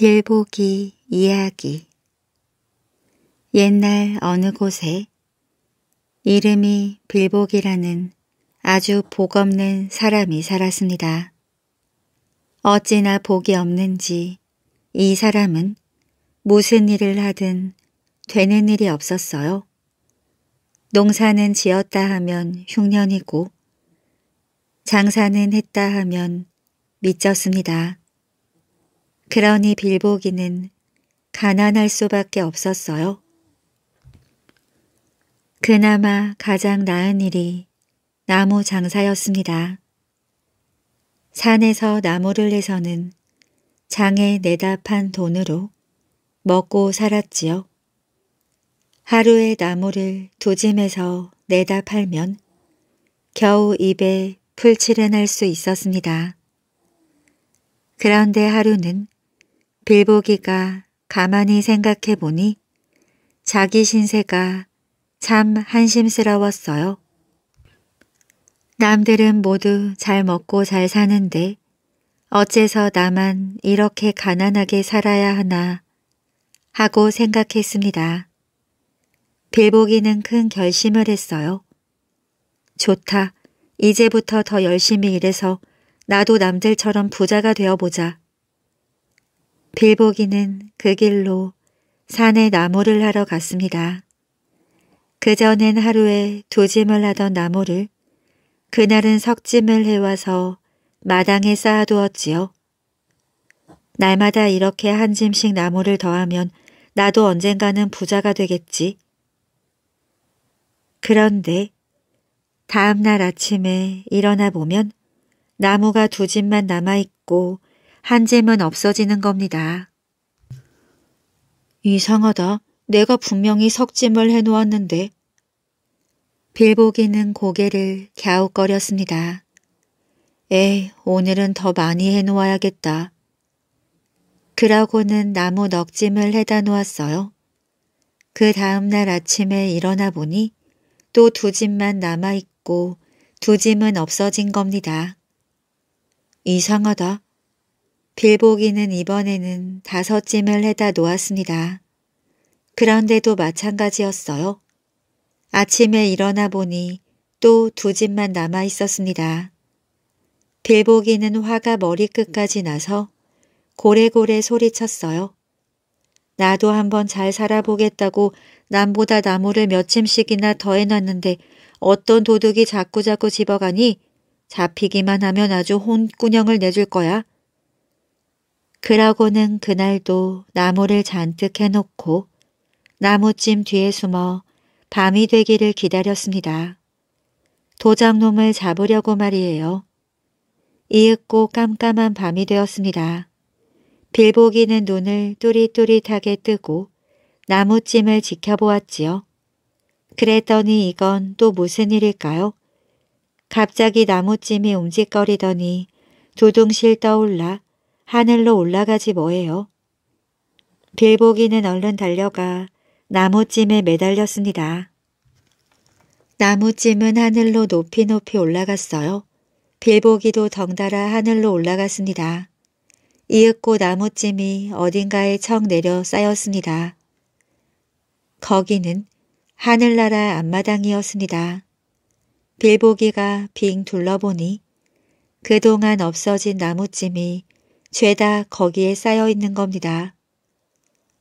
길보기 이야기 옛날 어느 곳에 이름이 빌보기라는 아주 복 없는 사람이 살았습니다. 어찌나 복이 없는지 이 사람은 무슨 일을 하든 되는 일이 없었어요. 농사는 지었다 하면 흉년이고 장사는 했다 하면 미쳤습니다. 그러니 빌보기는 가난할 수밖에 없었어요. 그나마 가장 나은 일이 나무 장사였습니다. 산에서 나무를 해서는 장에 내다 판 돈으로 먹고 살았지요. 하루에 나무를 두 짐에서 내다 팔면 겨우 입에 풀칠은 할 수 있었습니다. 그런데 하루는 빌보기가 가만히 생각해 보니 자기 신세가 참 한심스러웠어요. 남들은 모두 잘 먹고 잘 사는데 어째서 나만 이렇게 가난하게 살아야 하나 하고 생각했습니다. 빌보기는 큰 결심을 했어요. 좋다. 이제부터 더 열심히 일해서 나도 남들처럼 부자가 되어보자. 빌보기는 그 길로 산에 나무를 하러 갔습니다. 그전엔 하루에 두 짐을 하던 나무를 그날은 석 짐을 해와서 마당에 쌓아두었지요. 날마다 이렇게 한 짐씩 나무를 더하면 나도 언젠가는 부자가 되겠지. 그런데 다음날 아침에 일어나 보면 나무가 두짐만 남아있고 한 잼은 없어지는 겁니다. 이상하다. 내가 분명히 석짐을 해놓았는데. 빌보기는 고개를 갸웃거렸습니다. 에이, 오늘은 더 많이 해놓아야겠다. 그러고는 나무 넉짐을 해다 놓았어요. 그 다음날 아침에 일어나 보니 또 두 짐만 남아있고 두 짐은 없어진 겁니다. 이상하다. 빌보기는 이번에는 다섯 짐을 해다 놓았습니다. 그런데도 마찬가지였어요. 아침에 일어나 보니 또 두 짐만 남아 있었습니다. 빌보기는 화가 머리끝까지 나서 고래고래 소리쳤어요. 나도 한번 잘 살아보겠다고 남보다 나무를 몇짐씩이나더 해놨는데 어떤 도둑이 자꾸자꾸 집어가니 잡히기만 하면 아주 혼꾸녕을 내줄 거야. 그러고는 그날도 나무를 잔뜩 해놓고 나무찜 뒤에 숨어 밤이 되기를 기다렸습니다. 도장놈을 잡으려고 말이에요. 이윽고 깜깜한 밤이 되었습니다. 빌보기는 눈을 뚜릿뚜릿하게 뜨고 나무찜을 지켜보았지요. 그랬더니 이건 또 무슨 일일까요? 갑자기 나무찜이 움직거리더니 두둥실 떠올라 하늘로 올라가지 뭐예요. 빌보기는 얼른 달려가 나무찜에 매달렸습니다. 나무찜은 하늘로 높이 높이 올라갔어요. 빌보기도 덩달아 하늘로 올라갔습니다. 이윽고 나무찜이 어딘가에 척 내려 쌓였습니다. 거기는 하늘나라 앞마당이었습니다. 빌보기가 빙 둘러보니 그동안 없어진 나무찜이 죄다 거기에 쌓여 있는 겁니다.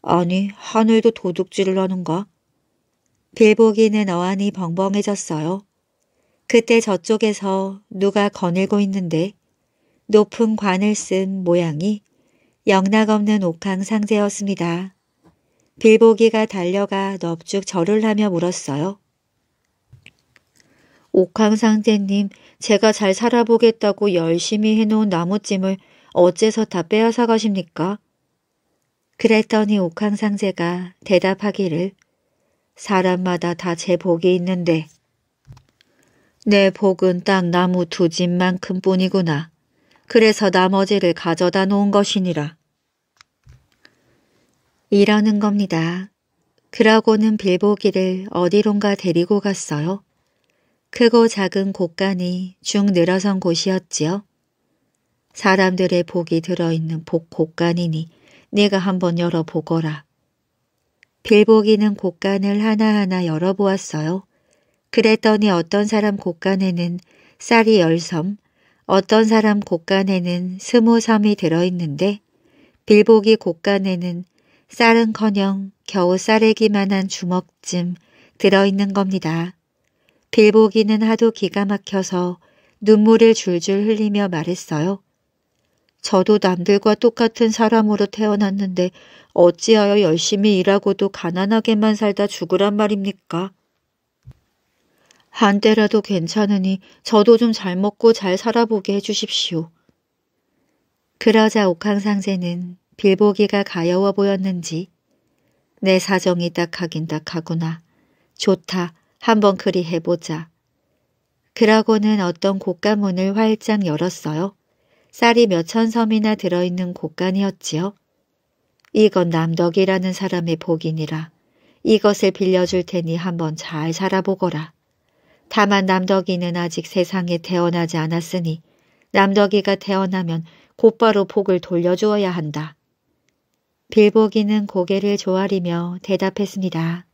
아니, 하늘도 도둑질을 하는가? 빌보기는 어안이 벙벙해졌어요. 그때 저쪽에서 누가 거닐고 있는데 높은 관을 쓴 모양이 영락없는 옥황 상제였습니다. 빌보기가 달려가 넙죽 절을 하며 물었어요. 옥황 상제님, 제가 잘 살아보겠다고 열심히 해놓은 나무찜을 어째서 다 빼앗아 가십니까? 그랬더니 옥황상제가 대답하기를 사람마다 다 제 복이 있는데 내 복은 딱 나무 두 집만큼 뿐이구나. 그래서 나머지를 가져다 놓은 것이니라. 이러는 겁니다. 그러고는 빌보기를 어디론가 데리고 갔어요. 크고 작은 곳간이 중 늘어선 곳이었지요. 사람들의 복이 들어있는 복 곡간이니 내가 한번 열어보거라. 빌보기는 곡간을 하나하나 열어보았어요. 그랬더니 어떤 사람 곡간에는 쌀이 열섬, 어떤 사람 곡간에는 스무 섬이 들어있는데 빌보기 곡간에는 쌀은커녕 겨우 쌀에기만한 주먹쯤 들어있는 겁니다. 빌보기는 하도 기가 막혀서 눈물을 줄줄 흘리며 말했어요. 저도 남들과 똑같은 사람으로 태어났는데 어찌하여 열심히 일하고도 가난하게만 살다 죽으란 말입니까? 한때라도 괜찮으니 저도 좀 잘 먹고 잘 살아보게 해주십시오. 그러자 옥황상제는 빌보기가 가여워 보였는지 내 사정이 딱하긴 딱하구나. 좋다. 한번 그리 해보자. 그러고는 어떤 고가문을 활짝 열었어요. 쌀이 몇 천 섬이나 들어있는 곳간이었지요 이건 남덕이라는 사람의 복이니라. 이것을 빌려줄 테니 한번 잘 살아보거라. 다만 남덕이는 아직 세상에 태어나지 않았으니 남덕이가 태어나면 곧바로 복을 돌려주어야 한다. 빌보기는 고개를 조아리며 대답했습니다.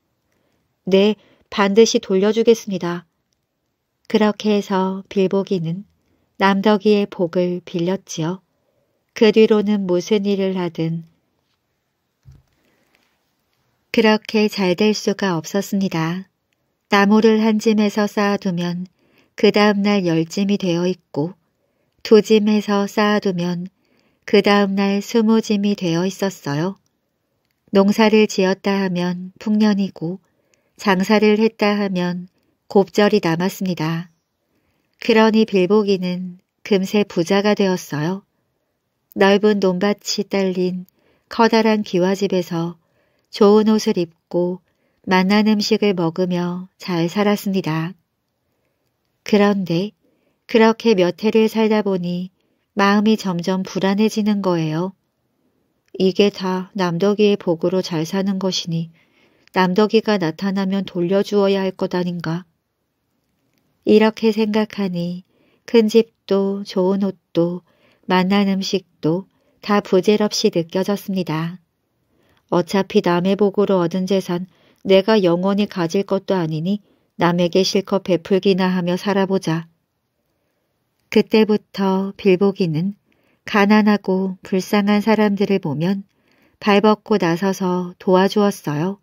네, 반드시 돌려주겠습니다. 그렇게 해서 빌보기는 남덕이의 복을 빌렸지요. 그 뒤로는 무슨 일을 하든 그렇게 잘 될 수가 없었습니다. 나무를 한 짐에서 쌓아두면 그 다음날 열 짐이 되어 있고 두 짐에서 쌓아두면 그 다음날 스무 짐이 되어 있었어요. 농사를 지었다 하면 풍년이고 장사를 했다 하면 곱절이 남았습니다. 그러니 빌보기는 금세 부자가 되었어요. 넓은 논밭이 딸린 커다란 기와집에서 좋은 옷을 입고 맛난 음식을 먹으며 잘 살았습니다. 그런데 그렇게 몇 해를 살다 보니 마음이 점점 불안해지는 거예요. 이게 다 남덕이의 복으로 잘 사는 것이니 남덕이가 나타나면 돌려주어야 할 것 아닌가. 이렇게 생각하니 큰 집도 좋은 옷도 만난 음식도 다 부질없이 느껴졌습니다. 어차피 남의 복으로 얻은 재산 내가 영원히 가질 것도 아니니 남에게 실컷 베풀기나 하며 살아보자. 그때부터 빌보기는 가난하고 불쌍한 사람들을 보면 발벗고 나서서 도와주었어요.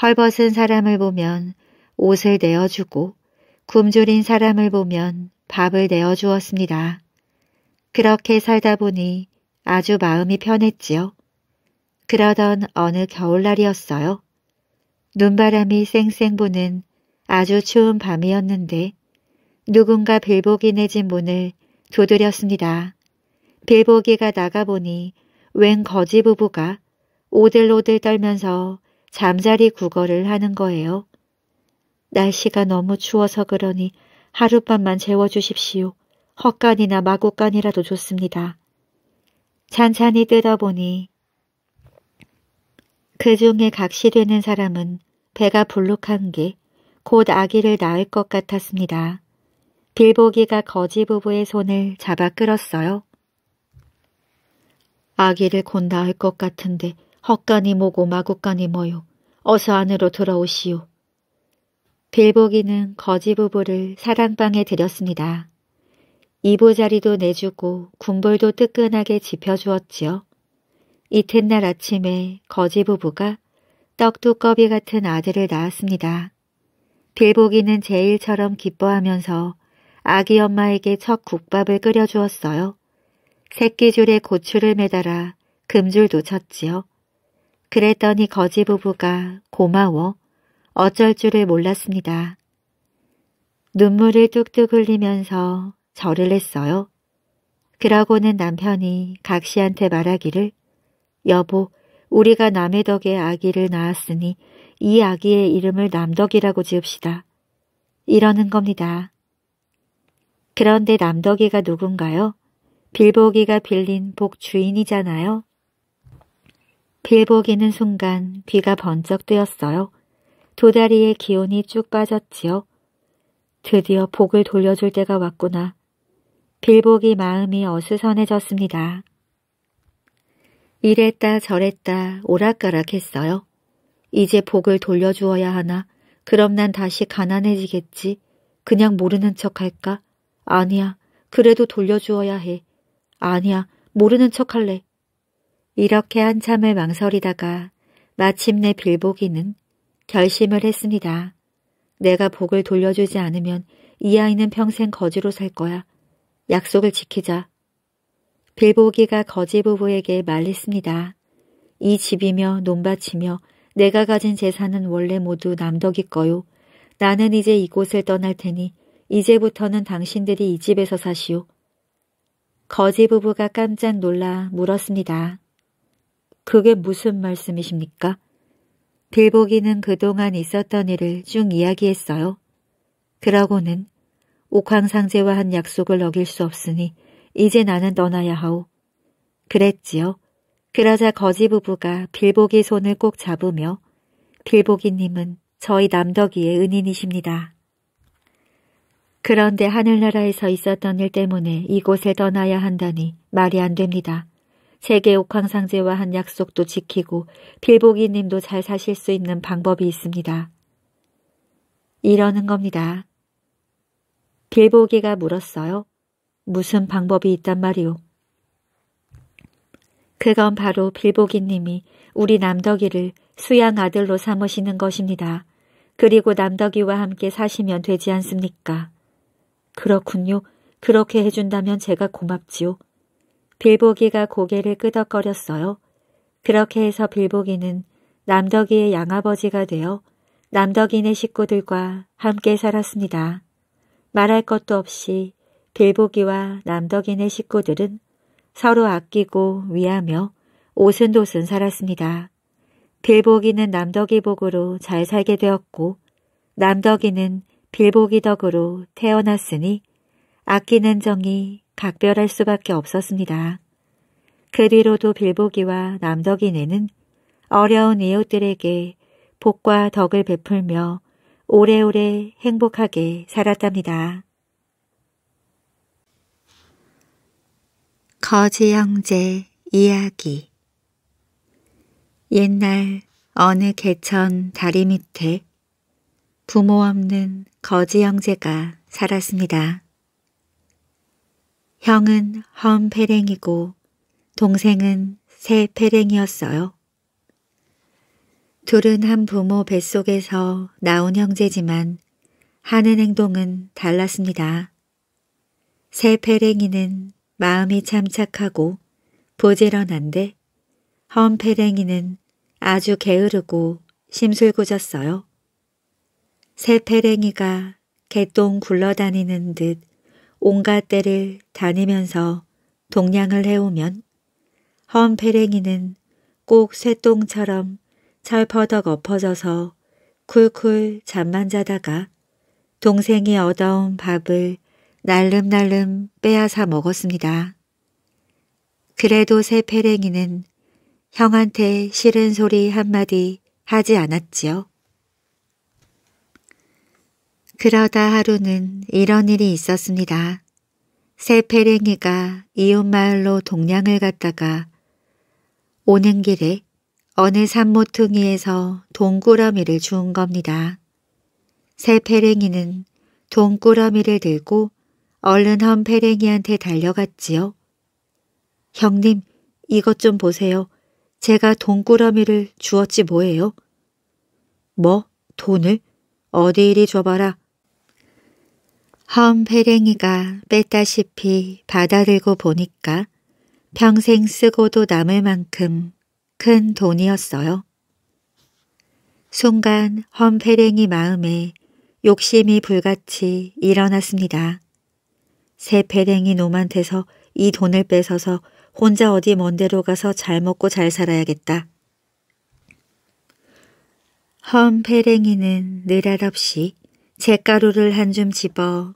헐벗은 사람을 보면 옷을 내어주고 굶주린 사람을 보면 밥을 내어 주었습니다. 그렇게 살다 보니 아주 마음이 편했지요. 그러던 어느 겨울날이었어요. 눈바람이 쌩쌩 부는 아주 추운 밤이었는데 누군가 빌보기네 집 문을 두드렸습니다. 빌보기가 나가보니 웬 거지 부부가 오들오들 떨면서 잠자리 구걸을 하는 거예요. 날씨가 너무 추워서 그러니 하룻밤만 재워주십시오. 헛간이나 마구간이라도 좋습니다. 찬찬히 뜯어보니 그 중에 각시되는 사람은 배가 불룩한 게 곧 아기를 낳을 것 같았습니다. 빌보기가 거지 부부의 손을 잡아 끌었어요. 아기를 곧 낳을 것 같은데 헛간이 뭐고 마구간이 뭐요. 어서 안으로 들어오시오. 빌보기는 거지 부부를 사랑방에 들였습니다. 이보자리도 내주고 군볼도 뜨끈하게 지펴주었지요. 이튿날 아침에 거지 부부가 떡두꺼비 같은 아들을 낳았습니다. 빌보기는 제일처럼 기뻐하면서 아기 엄마에게 첫 국밥을 끓여주었어요. 새끼줄에 고추를 매달아 금줄도 쳤지요. 그랬더니 거지 부부가 고마워 어쩔 줄을 몰랐습니다. 눈물을 뚝뚝 흘리면서 절을 했어요. 그러고는 남편이 각 씨한테 말하기를 여보 우리가 남의 덕에 아기를 낳았으니 이 아기의 이름을 남덕이라고 지읍시다. 이러는 겁니다. 그런데 남덕이가 누군가요? 빌보기가 빌린 복 주인이잖아요. 빌보기는 순간 귀가 번쩍 뜨였어요. 도다리의 기운이 쭉 빠졌지요. 드디어 복을 돌려줄 때가 왔구나. 빌복이 마음이 어수선해졌습니다. 이랬다 저랬다 오락가락했어요. 이제 복을 돌려주어야 하나. 그럼 난 다시 가난해지겠지. 그냥 모르는 척할까? 아니야. 그래도 돌려주어야 해. 아니야. 모르는 척할래. 이렇게 한참을 망설이다가 마침내 빌보기는 결심을 했습니다. 내가 복을 돌려주지 않으면 이 아이는 평생 거지로 살 거야. 약속을 지키자. 빌보기가 거지 부부에게 말했습니다이 집이며 논밭이며 내가 가진 재산은 원래 모두 남덕이 거요. 나는 이제 이곳을 떠날 테니 이제부터는 당신들이 이 집에서 사시오. 거지 부부가 깜짝 놀라 물었습니다. 그게 무슨 말씀이십니까? 빌보기는 그동안 있었던 일을 쭉 이야기했어요. 그러고는 옥황상제와 한 약속을 어길 수 없으니 이제 나는 떠나야 하오. 그랬지요. 그러자 거지 부부가 빌보기 손을 꼭 잡으며 빌보기님은 저희 남덕이의 은인이십니다. 그런데 하늘나라에서 있었던 일 때문에 이곳을 떠나야 한다니 말이 안 됩니다. 세계 옥황상제와 한 약속도 지키고 빌보기님도잘 사실 수 있는 방법이 있습니다. 이러는 겁니다. 빌보기가 물었어요. 무슨 방법이 있단 말이오. 그건 바로 빌보기님이 우리 남덕이를 수양 아들로 삼으시는 것입니다. 그리고 남덕이와 함께 사시면 되지 않습니까? 그렇군요. 그렇게 해준다면 제가 고맙지요. 빌보기가 고개를 끄덕거렸어요. 그렇게 해서 빌보기는 남덕이의 양아버지가 되어 남덕이네 식구들과 함께 살았습니다. 말할 것도 없이 빌보기와 남덕이네 식구들은 서로 아끼고 위하며 오순도순 살았습니다. 빌보기는 남덕이 복으로 잘 살게 되었고 남덕이는 빌보기 덕으로 태어났으니 아끼는 정이 각별할 수밖에 없었습니다. 그 뒤로도 빌보기와 남덕이네는 어려운 이웃들에게 복과 덕을 베풀며 오래오래 행복하게 살았답니다. 거지 형제 이야기 옛날 어느 개천 다리 밑에 부모 없는 거지 형제가 살았습니다. 형은 험패랭이고 동생은 새패랭이었어요 둘은 한 부모 뱃속에서 나온 형제지만 하는 행동은 달랐습니다. 새패랭이는 마음이 참 착하고 보지런한데 험패랭이는 아주 게으르고 심술궂었어요. 새패랭이가 개똥 굴러다니는 듯 온갖 때를 다니면서 동냥을 해오면 험페랭이는 꼭 쇠똥처럼 철퍼덕 엎어져서 쿨쿨 잠만 자다가 동생이 얻어온 밥을 날름날름 빼앗아 먹었습니다. 그래도 새페랭이는 형한테 싫은 소리 한마디 하지 않았지요. 그러다 하루는 이런 일이 있었습니다. 새 페랭이가 이웃마을로 동냥을 갔다가 오는 길에 어느 산모퉁이에서 동꾸러미를 주운 겁니다. 새 페랭이는 동꾸러미를 들고 얼른 헌 페랭이한테 달려갔지요. 형님, 이것 좀 보세요. 제가 동꾸러미를 주었지 뭐예요? 뭐? 돈을? 어디 이리 줘봐라. 험페랭이가 뺐다시피 받아들고 보니까 평생 쓰고도 남을 만큼 큰 돈이었어요. 순간 험페랭이 마음에 욕심이 불같이 일어났습니다. 새 페랭이 놈한테서 이 돈을 뺏어서 혼자 어디 먼 데로 가서 잘 먹고 잘 살아야겠다. 험페랭이는 느닷없이 잿가루를 한 줌 집어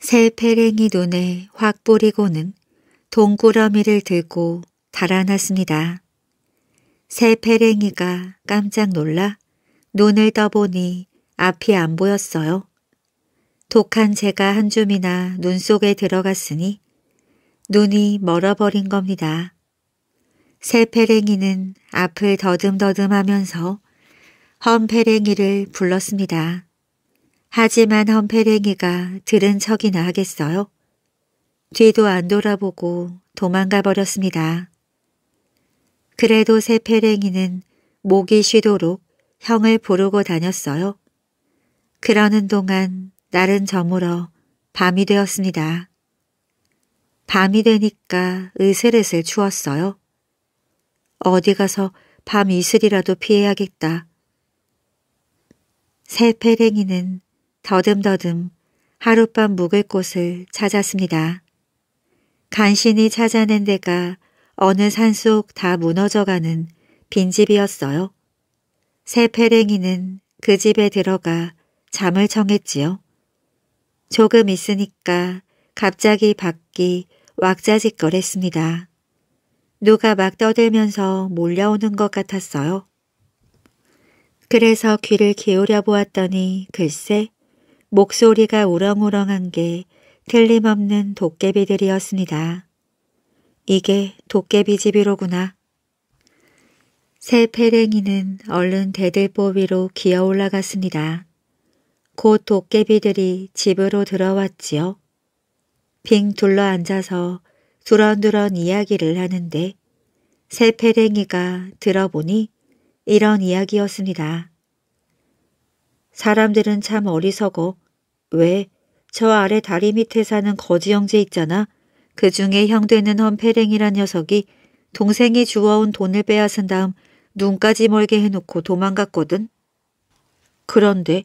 새 페랭이 눈에 확 뿌리고는 동그라미를 들고 달아났습니다. 새 페랭이가 깜짝 놀라 눈을 떠보니 앞이 안 보였어요. 독한 제가한 줌이나 눈 속에 들어갔으니 눈이 멀어버린 겁니다. 새 페랭이는 앞을 더듬더듬하면서 험 페랭이를 불렀습니다. 하지만 험페랭이가 들은 척이나 하겠어요? 뒤도 안 돌아보고 도망가 버렸습니다. 그래도 새페랭이는 목이 쉬도록 형을 부르고 다녔어요. 그러는 동안 날은 저물어 밤이 되었습니다. 밤이 되니까 으슬으슬 추웠어요. 어디 가서 밤 이슬이라도 피해야겠다. 새페랭이는 더듬더듬 하룻밤 묵을 곳을 찾았습니다. 간신히 찾아낸 데가 어느 산 속 다 무너져가는 빈집이었어요. 새패랭이는 그 집에 들어가 잠을 청했지요. 조금 있으니까 갑자기 밖이 왁자지껄했습니다. 누가 막 떠들면서 몰려오는 것 같았어요. 그래서 귀를 기울여 보았더니 글쎄 목소리가 우렁우렁한 게 틀림없는 도깨비들이었습니다. 이게 도깨비 집이로구나. 새 페랭이는 얼른 대들보 위로 기어 올라갔습니다. 곧 도깨비들이 집으로 들어왔지요. 빙 둘러앉아서 두런두런 이야기를 하는데 새 페랭이가 들어보니 이런 이야기였습니다. 사람들은 참 어리석어. 왜? 저 아래 다리 밑에 사는 거지 형제 있잖아. 그 중에 형되는 헌페랭이란 녀석이 동생이 주워온 돈을 빼앗은 다음 눈까지 멀게 해놓고 도망갔거든. 그런데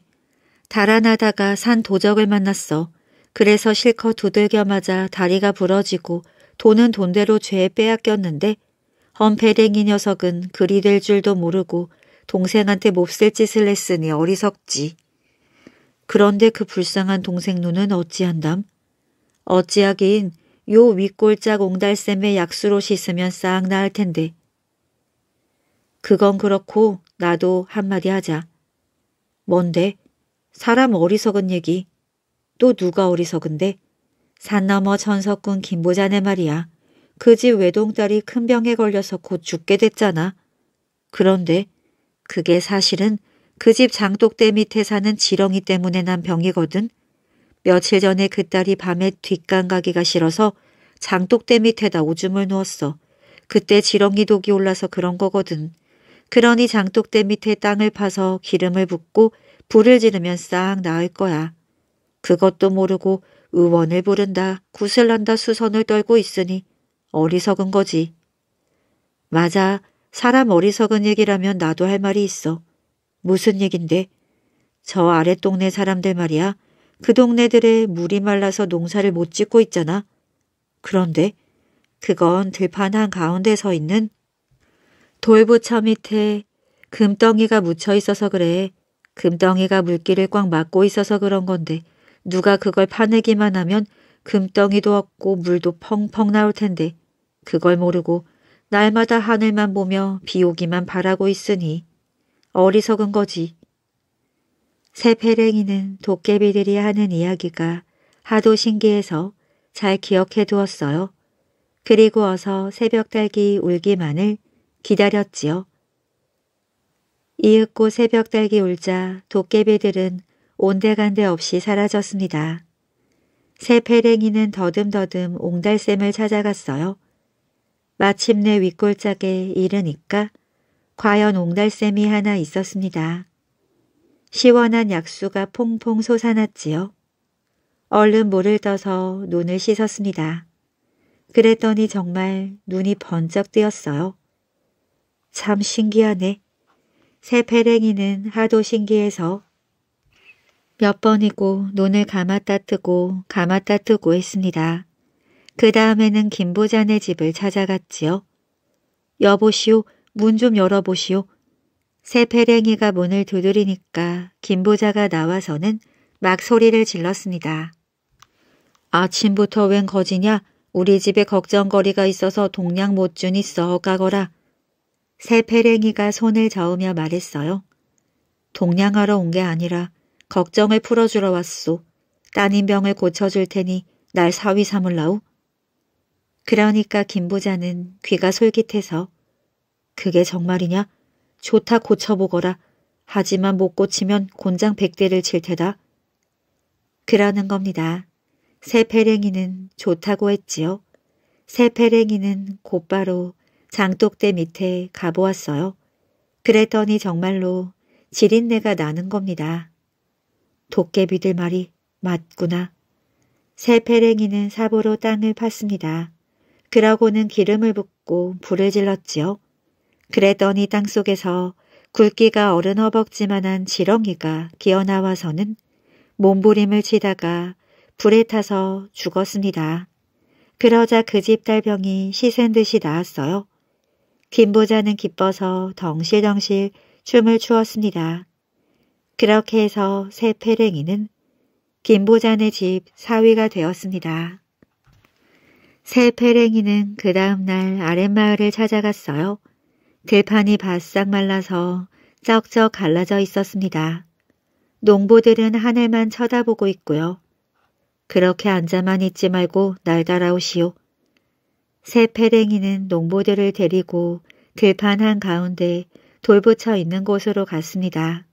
달아나다가 산 도적을 만났어. 그래서 실컷 두들겨 맞아 다리가 부러지고 돈은 돈대로 죄에 빼앗겼는데 헌페랭이 녀석은 그리 될 줄도 모르고 동생한테 몹쓸 짓을 했으니 어리석지. 그런데 그 불쌍한 동생 눈은 어찌한담? 어찌하긴 요 윗골짝 옹달샘의 약수로 씻으면 싹 나을 텐데. 그건 그렇고 나도 한마디 하자. 뭔데? 사람 어리석은 얘기. 또 누가 어리석은데? 산 너머 전석군 김보자네 말이야. 그 집 외동딸이 큰 병에 걸려서 곧 죽게 됐잖아. 그런데 그게 사실은 그 집 장독대 밑에 사는 지렁이 때문에 난 병이거든. 며칠 전에 그 딸이 밤에 뒷간 가기가 싫어서 장독대 밑에다 오줌을 누웠어. 그때 지렁이 독이 올라서 그런 거거든. 그러니 장독대 밑에 땅을 파서 기름을 붓고 불을 지르면 싹 나을 거야. 그것도 모르고 의원을 부른다, 구슬난다 수선을 떨고 있으니 어리석은 거지. 맞아, 사람 어리석은 얘기라면 나도 할 말이 있어. 무슨 얘긴데? 저 아래 동네 사람들 말이야. 그동네들의 물이 말라서 농사를 못 짓고 있잖아. 그런데 그건 들판 한가운데 서 있는 돌부처 밑에 금덩이가 묻혀 있어서 그래. 금덩이가 물기를 꽉 막고 있어서 그런 건데 누가 그걸 파내기만 하면 금덩이도 없고 물도 펑펑 나올 텐데 그걸 모르고 날마다 하늘만 보며 비 오기만 바라고 있으니 어리석은 거지. 새페랭이는 도깨비들이 하는 이야기가 하도 신기해서 잘 기억해 두었어요. 그리고 어서 새벽달기 울기만을 기다렸지요. 이윽고 새벽달기 울자 도깨비들은 온데간데 없이 사라졌습니다. 새페랭이는 더듬더듬 옹달샘을 찾아갔어요. 마침내 윗골짝에 이르니까 과연 옹달샘이 하나 있었습니다. 시원한 약수가 퐁퐁 솟아났지요. 얼른 물을 떠서 눈을 씻었습니다. 그랬더니 정말 눈이 번쩍 뜨였어요. 참 신기하네. 새 페랭이는 하도 신기해서 몇 번이고 눈을 감았다 뜨고 감았다 뜨고 했습니다. 그 다음에는 김부자네 집을 찾아갔지요. 여보시오, 문 좀 열어보시오. 새패랭이가 문을 두드리니까 김부자가 나와서는 막 소리를 질렀습니다. 아침부터 웬 거지냐? 우리 집에 걱정거리가 있어서 동냥 못 주니 써가거라. 새패랭이가 손을 저으며 말했어요. 동냥하러 온 게 아니라 걱정을 풀어주러 왔소. 따님 병을 고쳐줄 테니 날 사위 삼을라우. 그러니까 김부자는 귀가 솔깃해서 그게 정말이냐? 좋다 고쳐보거라. 하지만 못 고치면 곤장 백대를 칠 테다. 그러는 겁니다. 새패랭이는 좋다고 했지요. 새패랭이는 곧바로 장독대 밑에 가보았어요. 그랬더니 정말로 지린내가 나는 겁니다. 도깨비들 말이 맞구나. 새패랭이는 사보로 땅을 팠습니다. 그러고는 기름을 붓고 불을 질렀지요. 그랬더니 땅속에서 굵기가 어른 어벅지만한 지렁이가 기어나와서는 몸부림을 치다가 불에 타서 죽었습니다. 그러자 그 집 달병이 시샌 듯이 나았어요. 김보자는 기뻐서 덩실덩실 춤을 추었습니다. 그렇게 해서 새 페랭이는 김보자네집 사위가 되었습니다. 새 페랭이는 그 다음날 아랫마을을 찾아갔어요. 들판이 바싹 말라서 쩍쩍 갈라져 있었습니다. 농부들은 하늘만 쳐다보고 있고요. 그렇게 앉아만 있지 말고 날 따라오시오. 새 페랭이는 농부들을 데리고 들판 한가운데 돌부처 있는 곳으로 갔습니다.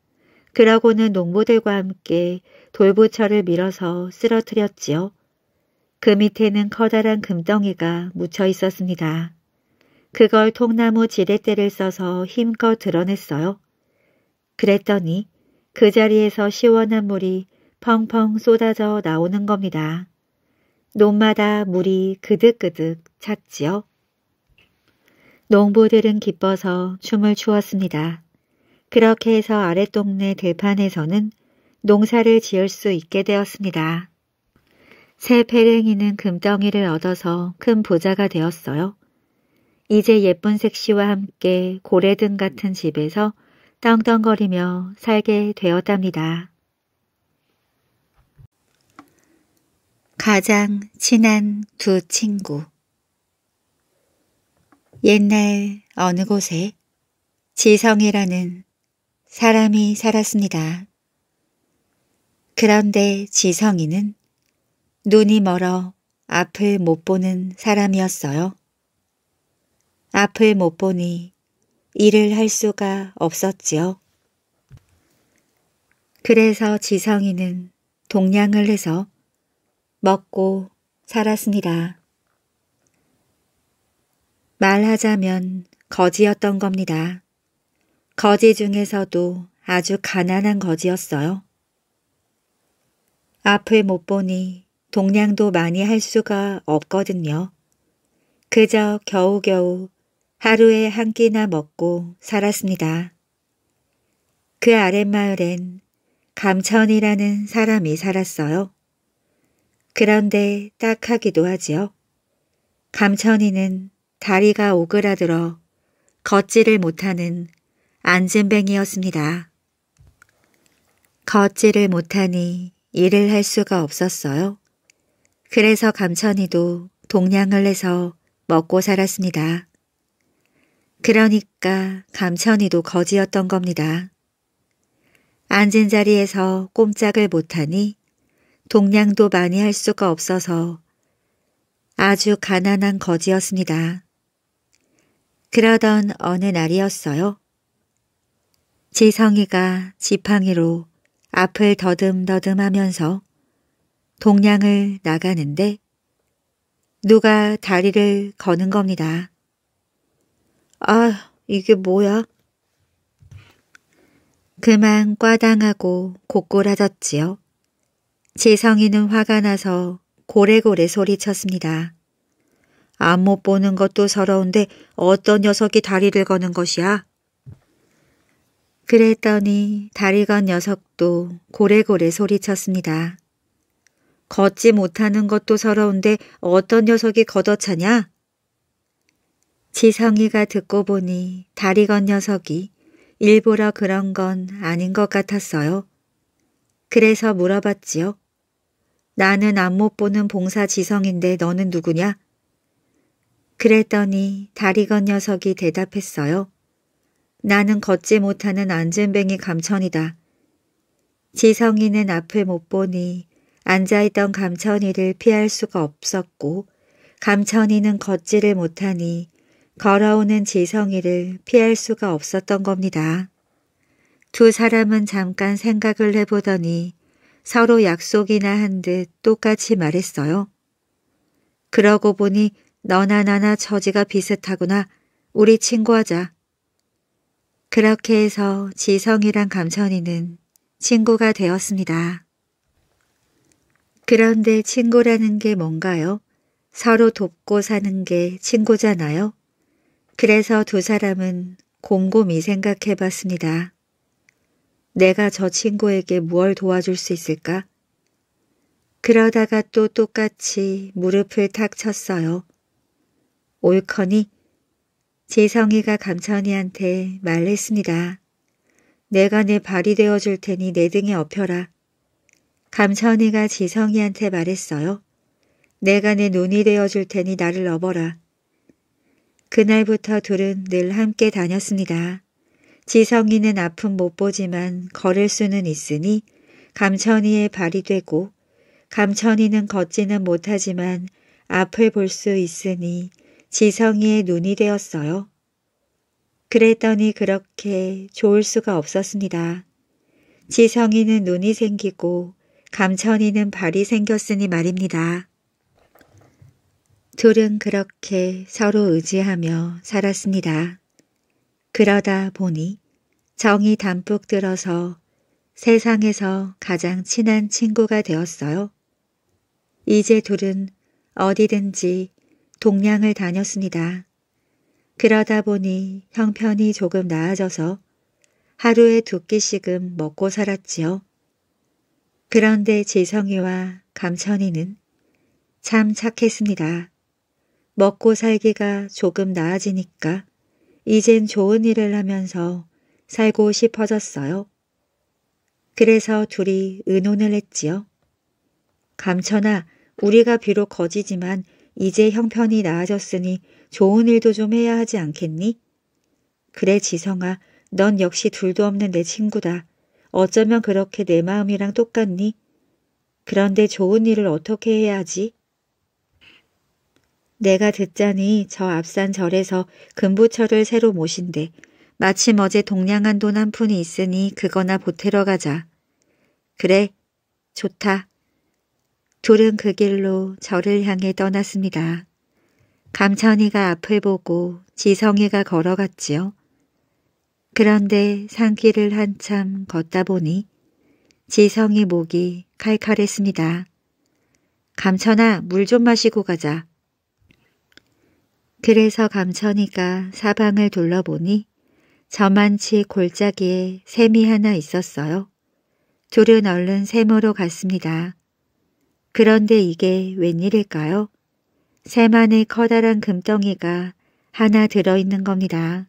그러고는 농부들과 함께 돌부처를 밀어서 쓰러뜨렸지요. 그 밑에는 커다란 금덩이가 묻혀 있었습니다. 그걸 통나무 지렛대를 써서 힘껏 드러냈어요. 그랬더니 그 자리에서 시원한 물이 펑펑 쏟아져 나오는 겁니다. 논마다 물이 그득그득 찼지요. 농부들은 기뻐서 춤을 추었습니다. 그렇게 해서 아랫동네 들판에서는 농사를 지을 수 있게 되었습니다. 새 베랭이는 금덩이를 얻어서 큰 부자가 되었어요. 이제 예쁜 색시와 함께 고래등 같은 집에서 떵떵거리며 살게 되었답니다. 가장 친한 두 친구 옛날 어느 곳에 지성이라는 사람이 살았습니다. 그런데 지성이는 눈이 멀어 앞을 못 보는 사람이었어요. 앞을 못 보니 일을 할 수가 없었지요. 그래서 지성이는 동냥을 해서 먹고 살았습니다. 말하자면 거지였던 겁니다. 거지 중에서도 아주 가난한 거지였어요. 앞을 못 보니 동냥도 많이 할 수가 없거든요. 그저 겨우겨우 하루에 한 끼나 먹고 살았습니다. 그 아랫마을엔 감천이라는 사람이 살았어요. 그런데 딱하기도 하지요. 감천이는 다리가 오그라들어 걷지를 못하는 안진뱅이었습니다. 걷지를 못하니 일을 할 수가 없었어요. 그래서 감천이도 동냥을 해서 먹고 살았습니다. 그러니까 감천이도 거지였던 겁니다. 앉은 자리에서 꼼짝을 못하니 동냥도 많이 할 수가 없어서 아주 가난한 거지였습니다. 그러던 어느 날이었어요. 지성이가 지팡이로 앞을 더듬더듬 하면서 동양을 나가는데 누가 다리를 거는 겁니다. 아, 이게 뭐야? 그만 꽈당하고 고꾸라졌지요. 재성이는 화가 나서 고래고래 소리쳤습니다. 안 못 보는 것도 서러운데 어떤 녀석이 다리를 거는 것이야? 그랬더니 다리 건 녀석도 고래고래 소리쳤습니다. 걷지 못하는 것도 서러운데 어떤 녀석이 걷어차냐? 지성이가 듣고 보니 다리 건 녀석이 일부러 그런 건 아닌 것 같았어요. 그래서 물어봤지요. 나는 안 못 보는 봉사 지성인데 너는 누구냐? 그랬더니 다리 건 녀석이 대답했어요. 나는 걷지 못하는 안전뱅이 감천이다. 지성이는 앞을 못 보니 앉아있던 감천이를 피할 수가 없었고 감천이는 걷지를 못하니 걸어오는 지성이를 피할 수가 없었던 겁니다. 두 사람은 잠깐 생각을 해보더니 서로 약속이나 한 듯 똑같이 말했어요. 그러고 보니 너나 나나 처지가 비슷하구나. 우리 친구하자. 그렇게 해서 지성이랑 감천이는 친구가 되었습니다. 그런데 친구라는 게 뭔가요? 서로 돕고 사는 게 친구잖아요. 그래서 두 사람은 곰곰이 생각해 봤습니다. 내가 저 친구에게 무얼 도와줄 수 있을까? 그러다가 또 똑같이 무릎을 탁 쳤어요. 옳거니 재성이가 감천이한테 말했습니다. 내가 내 발이 되어줄 테니 내 등에 업혀라. 감천이가 지성이한테 말했어요. 내가 내 눈이 되어줄 테니 나를 업어라. 그날부터 둘은 늘 함께 다녔습니다. 지성이는 아픔 못 보지만 걸을 수는 있으니 감천이의 발이 되고 감천이는 걷지는 못하지만 앞을 볼 수 있으니 지성이의 눈이 되었어요. 그랬더니 그렇게 좋을 수가 없었습니다. 지성이는 눈이 생기고 감천이는 발이 생겼으니 말입니다. 둘은 그렇게 서로 의지하며 살았습니다. 그러다 보니 정이 담뿍 들어서 세상에서 가장 친한 친구가 되었어요. 이제 둘은 어디든지 동양을 다녔습니다. 그러다 보니 형편이 조금 나아져서 하루에 두 끼씩은 먹고 살았지요. 그런데 지성이와 감천이는 참 착했습니다. 먹고 살기가 조금 나아지니까 이젠 좋은 일을 하면서 살고 싶어졌어요. 그래서 둘이 의논을 했지요. 감천아, 우리가 비록 거지지만 이제 형편이 나아졌으니 좋은 일도 좀 해야 하지 않겠니? 그래 지성아, 넌 역시 둘도 없는 내 친구다. 어쩌면 그렇게 내 마음이랑 똑같니? 그런데 좋은 일을 어떻게 해야 하지? 내가 듣자니 저 앞산 절에서 금부처를 새로 모신대. 마침 어제 동냥한 돈 한 푼이 있으니 그거나 보태러 가자. 그래, 좋다. 둘은 그 길로 절을 향해 떠났습니다. 감천이가 앞을 보고 지성이가 걸어갔지요. 그런데 산길을 한참 걷다 보니 지성이 목이 칼칼했습니다. 감천아 물 좀 마시고 가자. 그래서 감천이가 사방을 둘러보니 저만치 골짜기에 샘이 하나 있었어요. 둘은 얼른 샘으로 갔습니다. 그런데 이게 웬일일까요? 샘 안에 커다란 금덩이가 하나 들어있는 겁니다.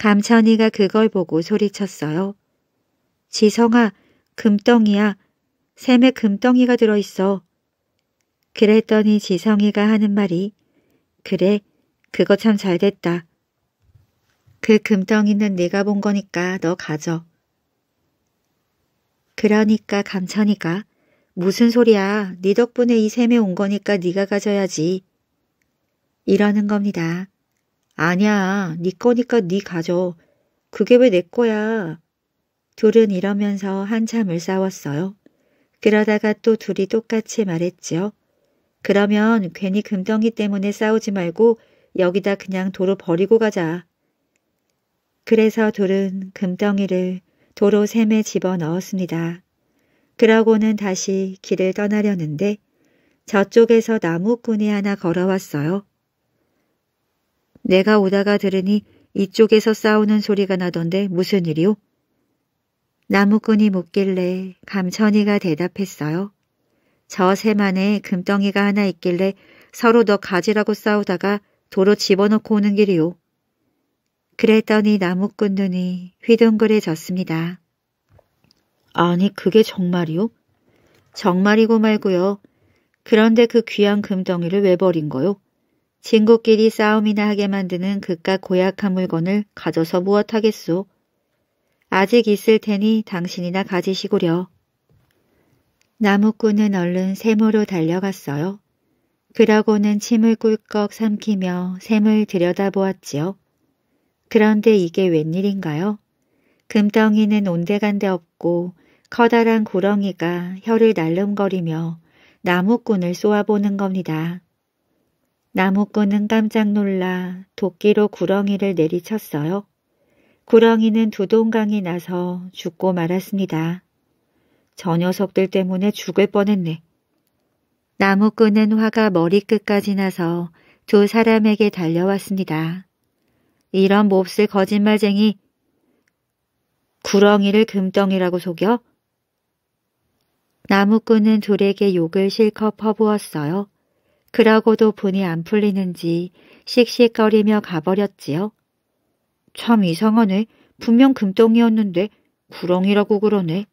감천이가 그걸 보고 소리쳤어요. 지성아, 금덩이야. 샘에 금덩이가 들어있어. 그랬더니 지성이가 하는 말이 그래, 그거 참 잘됐다. 그 금덩이는 네가 본 거니까 너 가져. 그러니까 감천이가 무슨 소리야. 네 덕분에 이 샘에 온 거니까 네가 가져야지. 이러는 겁니다. 아니야, 네 거니까 네 가져. 그게 왜 내 거야? 둘은 이러면서 한참을 싸웠어요. 그러다가 또 둘이 똑같이 말했지요. 그러면 괜히 금덩이 때문에 싸우지 말고 여기다 그냥 도로 버리고 가자. 그래서 둘은 금덩이를 도로 샘에 집어넣었습니다. 그러고는 다시 길을 떠나려는데 저쪽에서 나무꾼이 하나 걸어왔어요. 내가 오다가 들으니 이쪽에서 싸우는 소리가 나던데 무슨 일이오? 나무꾼이 묻길래 감천이가 대답했어요. 저 새만에 금덩이가 하나 있길래 서로 너 가지라고 싸우다가 도로 집어넣고 오는 길이오. 그랬더니 나무꾼 눈이 휘둥그레졌습니다. 아니 그게 정말이오 정말이고 말고요. 그런데 그 귀한 금덩이를 왜 버린 거요? 친구끼리 싸움이나 하게 만드는 그깟 고약한 물건을 가져서 무엇하겠소. 아직 있을 테니 당신이나 가지시구려. 나무꾼은 얼른 샘으로 달려갔어요. 그러고는 침을 꿀꺽 삼키며 샘을 들여다보았지요. 그런데 이게 웬일인가요? 금덩이는 온데간데 없고 커다란 구렁이가 혀를 날름거리며 나무꾼을 쏘아보는 겁니다. 나무꾼은 깜짝 놀라 도끼로 구렁이를 내리쳤어요. 구렁이는 두동강이 나서 죽고 말았습니다. 저 녀석들 때문에 죽을 뻔했네. 나무꾼은 화가 머리끝까지 나서 두 사람에게 달려왔습니다. 이런 몹쓸 거짓말쟁이 구렁이를 금덩이라고 속여? 나무꾼은 둘에게 욕을 실컷 퍼부었어요. 그러고도 분이 안 풀리는지 씩씩거리며 가버렸지요. 참 이상하네. 분명 금똥이었는데 구렁이라고 그러네.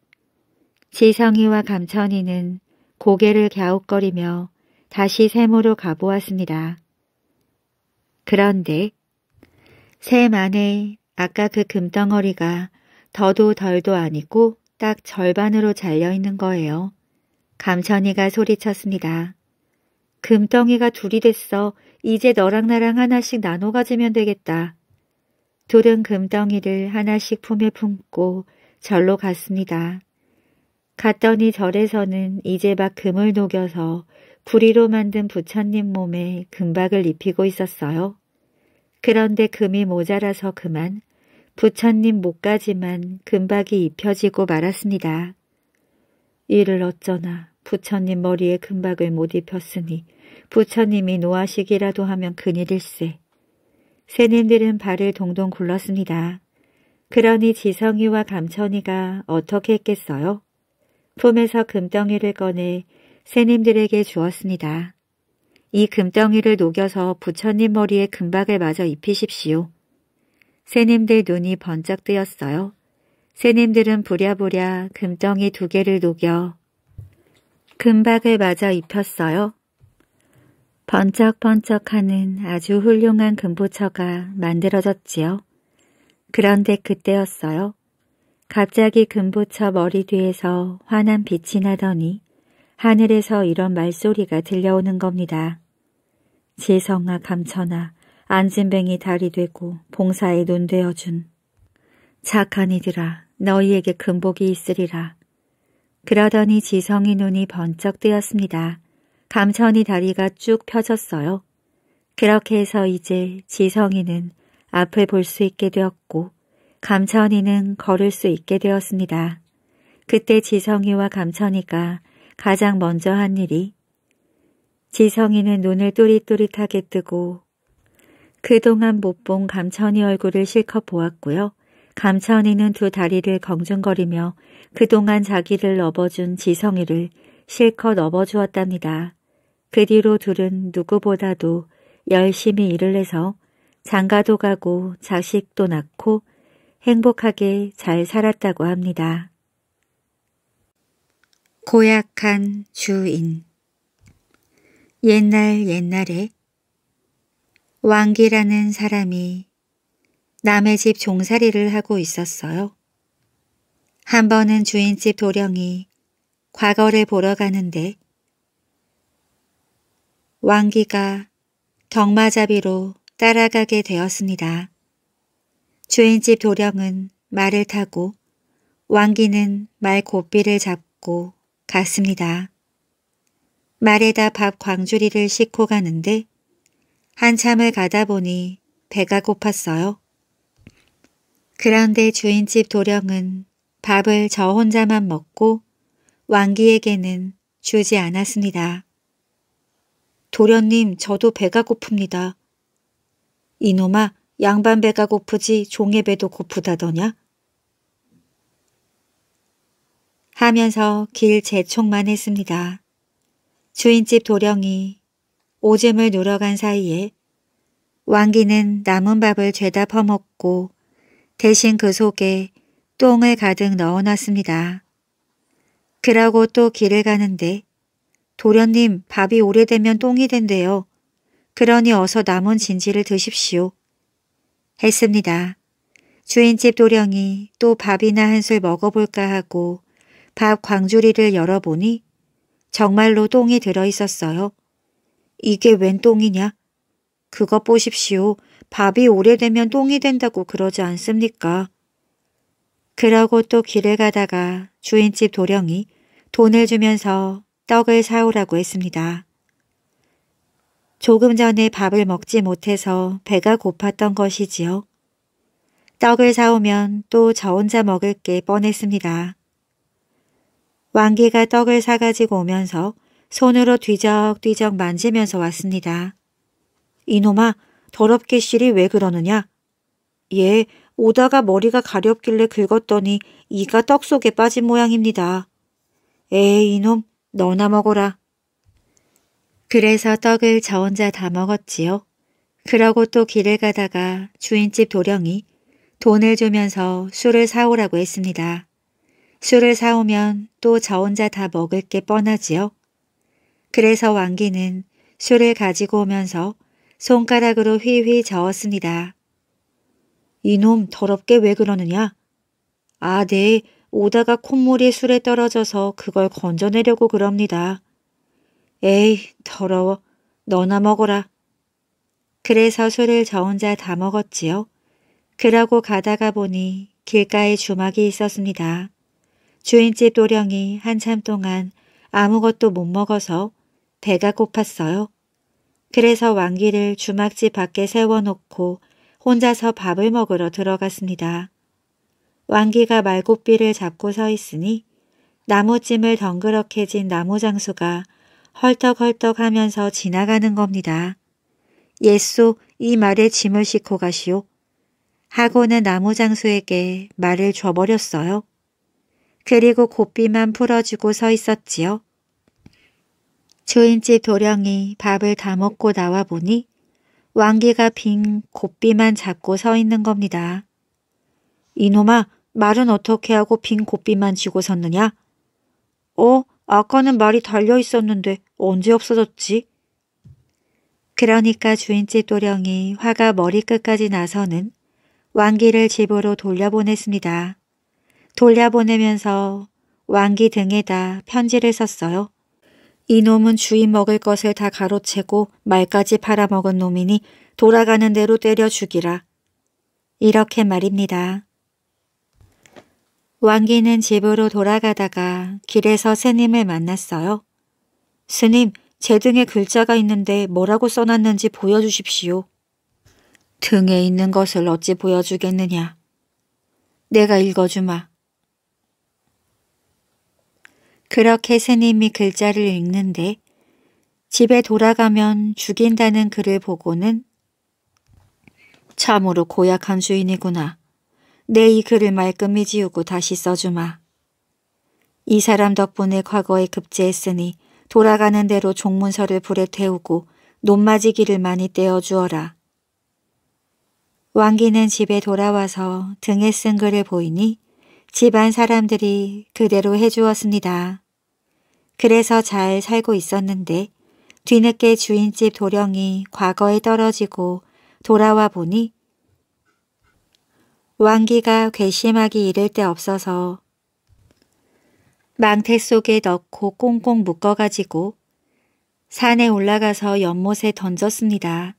지성이와 감천이는 고개를 갸웃거리며 다시 샘으로 가보았습니다. 그런데 샘 안에 아까 그 금덩어리가 더도 덜도 아니고 딱 절반으로 잘려 있는 거예요. 감천이가 소리쳤습니다. 금덩이가 둘이 됐어. 이제 너랑 나랑 하나씩 나눠 가지면 되겠다. 둘은 금덩이를 하나씩 품에 품고 절로 갔습니다. 갔더니 절에서는 이제 막 금을 녹여서 구리로 만든 부처님 몸에 금박을 입히고 있었어요. 그런데 금이 모자라서 그만 부처님 목까지만 금박이 입혀지고 말았습니다. 이를 어쩌나. 부처님 머리에 금박을 못 입혔으니 부처님이 노하시기라도 하면 큰일일세. 새님들은 발을 동동 굴렀습니다. 그러니 지성이와 감천이가 어떻게 했겠어요? 품에서 금덩이를 꺼내 새님들에게 주었습니다. 이 금덩이를 녹여서 부처님 머리에 금박을 마저 입히십시오. 새님들 눈이 번쩍 뜨였어요. 새님들은 부랴부랴 금덩이 두 개를 녹여 금박을 맞아 입혔어요. 번쩍번쩍하는 아주 훌륭한 금보처가 만들어졌지요. 그런데 그때였어요. 갑자기 금보처 머리 뒤에서 환한 빛이 나더니 하늘에서 이런 말소리가 들려오는 겁니다. 지성아 감천아 안진뱅이 달이 되고 봉사에 논되어준 착한 이들아 너희에게 금복이 있으리라 그러더니 지성이 눈이 번쩍 뜨였습니다. 감천이 다리가 쭉 펴졌어요. 그렇게 해서 이제 지성이는 앞을 볼 수 있게 되었고 감천이는 걸을 수 있게 되었습니다. 그때 지성이와 감천이가 가장 먼저 한 일이 지성이는 눈을 또릿또릿하게 뜨고 그동안 못 본 감천이 얼굴을 실컷 보았고요. 감천이는두 다리를 경중거리며 그동안 자기를 업어준 지성이를 실컷 업어주었답니다. 그 뒤로 둘은 누구보다도 열심히 일을 해서 장가도 가고 자식도 낳고 행복하게 잘 살았다고 합니다. 고약한 주인 옛날 옛날에 왕기라는 사람이 남의 집 종살이를 하고 있었어요. 한 번은 주인집 도령이 과거를 보러 가는데 왕기가 경마잡이로 따라가게 되었습니다. 주인집 도령은 말을 타고 왕기는 말 고삐를 잡고 갔습니다. 말에다 밥 광주리를 싣고 가는데 한참을 가다 보니 배가 고팠어요. 그런데 주인집 도령은 밥을 저 혼자만 먹고 왕기에게는 주지 않았습니다. 도련님 저도 배가 고픕니다. 이놈아 양반 배가 고프지 종의 배도 고프다더냐? 하면서 길 재촉만 했습니다. 주인집 도령이 오줌을 누러간 사이에 왕기는 남은 밥을 죄다 퍼먹고 대신 그 속에 똥을 가득 넣어놨습니다. 그러고 또 길을 가는데 도련님 밥이 오래되면 똥이 된대요. 그러니 어서 남은 진지를 드십시오. 했습니다. 주인집 도령이 또 밥이나 한술 먹어볼까 하고 밥 광주리를 열어보니 정말로 똥이 들어있었어요. 이게 웬 똥이냐? 그것 보십시오. 밥이 오래되면 똥이 된다고 그러지 않습니까? 그러고 또 길을 가다가 주인집 도령이 돈을 주면서 떡을 사오라고 했습니다. 조금 전에 밥을 먹지 못해서 배가 고팠던 것이지요. 떡을 사오면 또 저 혼자 먹을 게 뻔했습니다. 왕기가 떡을 사가지고 오면서 손으로 뒤적뒤적 만지면서 왔습니다. 이놈아 더럽게 실이 왜 그러느냐? 예, 오다가 머리가 가렵길래 긁었더니 이가 떡 속에 빠진 모양입니다. 에이 이놈 너나 먹어라. 그래서 떡을 저 혼자 다 먹었지요. 그러고 또 길을 가다가 주인집 도령이 돈을 주면서 술을 사오라고 했습니다. 술을 사오면 또 저 혼자 다 먹을 게 뻔하지요. 그래서 왕기는 술을 가지고 오면서 손가락으로 휘휘 저었습니다. 이놈 더럽게 왜 그러느냐? 아, 네. 오다가 콧물이 술에 떨어져서 그걸 건져내려고 그럽니다. 에이, 더러워. 너나 먹어라. 그래서 술을 저 혼자 다 먹었지요. 그러고 가다가 보니 길가에 주막이 있었습니다. 주인집 도령이 한참 동안 아무것도 못 먹어서 배가 고팠어요. 그래서 왕기를 주막집 밖에 세워놓고 혼자서 밥을 먹으러 들어갔습니다. 왕기가 말굽비를 잡고 서 있으니 나무찜을 덩그렇게 진 나무장수가 헐떡헐떡 하면서 지나가는 겁니다. 예쏘 이 말에 짐을 싣고 가시오. 하고는 나무장수에게 말을 줘버렸어요. 그리고 고삐만 풀어주고 서 있었지요. 주인집 도령이 밥을 다 먹고 나와 보니 왕기가 빈 곱비만 잡고 서 있는 겁니다. 이놈아 말은 어떻게 하고 빈 곱비만 쥐고 섰느냐? 어? 아까는 말이 달려 있었는데 언제 없어졌지? 그러니까 주인집 도령이 화가 머리끝까지 나서는 왕기를 집으로 돌려보냈습니다. 돌려보내면서 왕기 등에다 편지를 썼어요. 이놈은 주인 먹을 것을 다 가로채고 말까지 팔아먹은 놈이니 돌아가는 대로 때려 죽이라. 이렇게 말입니다. 왕기는 집으로 돌아가다가 길에서 스님을 만났어요. 스님, 제 등에 글자가 있는데 뭐라고 써놨는지 보여주십시오. 등에 있는 것을 어찌 보여주겠느냐. 내가 읽어주마. 그렇게 스님이 글자를 읽는데 집에 돌아가면 죽인다는 글을 보고는 참으로 고약한 주인이구나. 내 이 글을 말끔히 지우고 다시 써주마. 이 사람 덕분에 과거에 급제했으니 돌아가는 대로 종문서를 불에 태우고 논맞이기를 많이 떼어주어라. 왕기는 집에 돌아와서 등에 쓴 글을 보이니 집안 사람들이 그대로 해주었습니다. 그래서 잘 살고 있었는데 뒤늦게 주인집 도령이 과거에 떨어지고 돌아와 보니 왕기가 괘씸하기 이를 데 없어서 망태 속에 넣고 꽁꽁 묶어가지고 산에 올라가서 연못에 던졌습니다.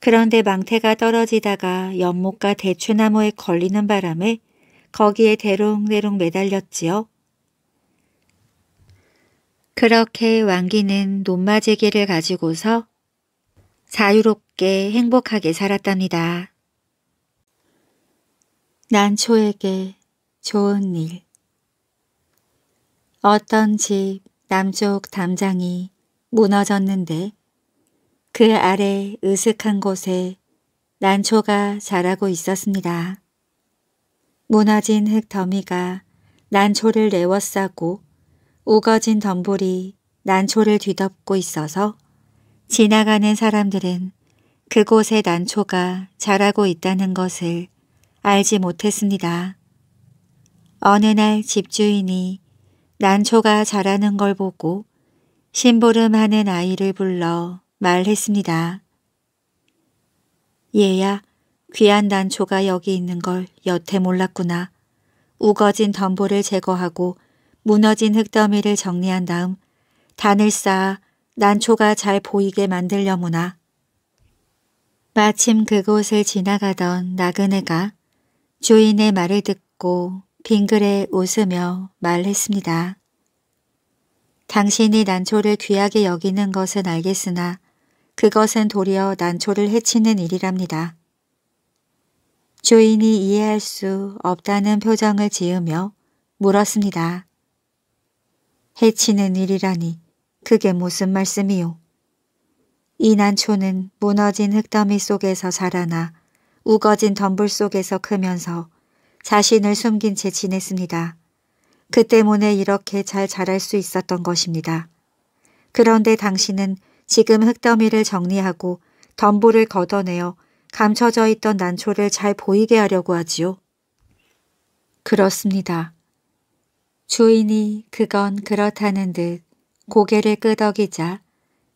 그런데 망태가 떨어지다가 연못과 대추나무에 걸리는 바람에 거기에 대롱대롱 매달렸지요. 그렇게 왕기는 논마제기를 가지고서 자유롭게 행복하게 살았답니다. 난초에게 좋은 일 어떤 집 남쪽 담장이 무너졌는데 그 아래 으슥한 곳에 난초가 자라고 있었습니다. 무너진 흙더미가 난초를 내워싸고 우거진 덤불이 난초를 뒤덮고 있어서 지나가는 사람들은 그곳의 난초가 자라고 있다는 것을 알지 못했습니다. 어느 날 집주인이 난초가 자라는 걸 보고 심부름하는 아이를 불러 말했습니다. 얘야, 귀한 난초가 여기 있는 걸 여태 몰랐구나. 우거진 덤보를 제거하고 무너진 흙더미를 정리한 다음 단을 쌓아 난초가 잘 보이게 만들려무나. 마침 그곳을 지나가던 나그네가 주인의 말을 듣고 빙그레 웃으며 말했습니다. 당신이 난초를 귀하게 여기는 것은 알겠으나 그것은 도리어 난초를 해치는 일이랍니다. 주인이 이해할 수 없다는 표정을 지으며 물었습니다. 해치는 일이라니 그게 무슨 말씀이요. 이 난초는 무너진 흙더미 속에서 자라나 우거진 덤불 속에서 크면서 자신을 숨긴 채 지냈습니다. 그 때문에 이렇게 잘 자랄 수 있었던 것입니다. 그런데 당신은 지금 흙더미를 정리하고 덤불을 걷어내어 감춰져 있던 난초를 잘 보이게 하려고 하지요. 그렇습니다. 주인이 그건 그렇다는 듯 고개를 끄덕이자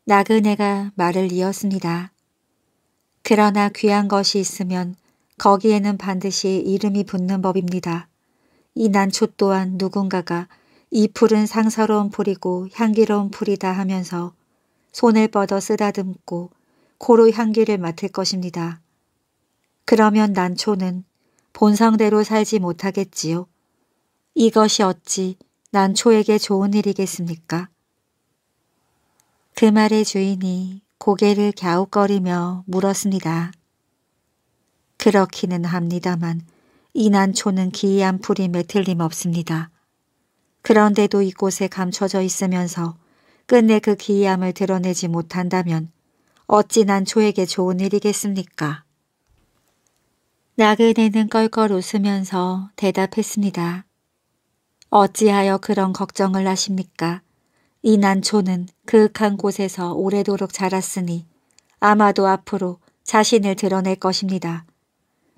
나그네가 말을 이었습니다. 그러나 귀한 것이 있으면 거기에는 반드시 이름이 붙는 법입니다. 이 난초 또한 누군가가 이 풀은 상서로운 풀이고 향기로운 풀이다 하면서 손을 뻗어 쓰다듬고 코로 향기를 맡을 것입니다. 그러면 난초는 본성대로 살지 못하겠지요. 이것이 어찌 난초에게 좋은 일이겠습니까? 그 말의 주인이 고개를 갸웃거리며 물었습니다. 그렇기는 합니다만 이 난초는 기이한 풀임에 틀림없습니다. 그런데도 이곳에 감춰져 있으면서 끝내 그 기이함을 드러내지 못한다면 어찌 난초에게 좋은 일이겠습니까? 나그네는 껄껄 웃으면서 대답했습니다. 어찌하여 그런 걱정을 하십니까? 이 난초는 그윽한 곳에서 오래도록 자랐으니 아마도 앞으로 자신을 드러낼 것입니다.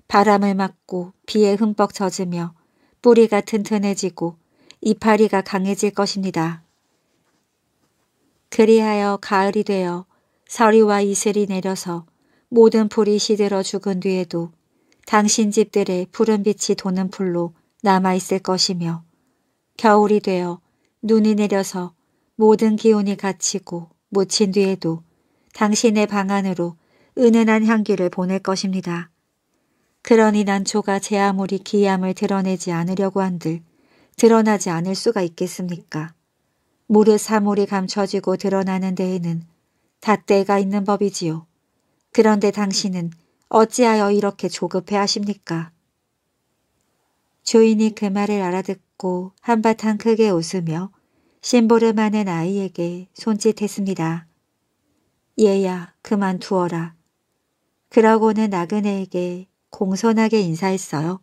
바람을 맞고 비에 흠뻑 젖으며 뿌리가 튼튼해지고 이파리가 강해질 것입니다. 그리하여 가을이 되어 서리와 이슬이 내려서 모든 풀이 시들어 죽은 뒤에도 당신 집들의 푸른 빛이 도는 풀로 남아있을 것이며 겨울이 되어 눈이 내려서 모든 기운이 갇히고 묻힌 뒤에도 당신의 방 안으로 은은한 향기를 보낼 것입니다. 그러니 난초가 제 아무리 기함을 드러내지 않으려고 한들 드러나지 않을 수가 있겠습니까? 무릇 사물이 감춰지고 드러나는 데에는 닷대가 있는 법이지요. 그런데 당신은 어찌하여 이렇게 조급해 하십니까? 주인이 그 말을 알아듣고 받고 한바탕 크게 웃으며 심보름 하는 아이에게 손짓했습니다. 얘야 그만두어라. 그러고는 나그네에게 공손하게 인사했어요.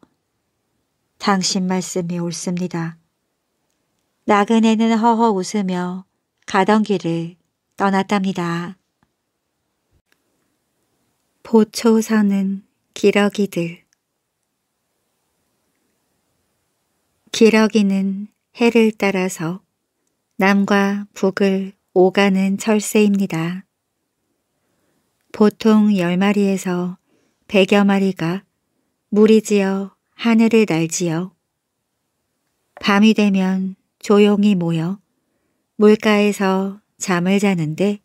당신 말씀이 옳습니다. 나그네는 허허 웃으며 가던 길을 떠났답니다. 보초서는 기러기들 기러기는 해를 따라서 남과 북을 오가는 철새입니다. 보통 10마리에서 100여 마리가 무리지어 하늘을 날지요. 밤이 되면 조용히 모여 물가에서 잠을 자는데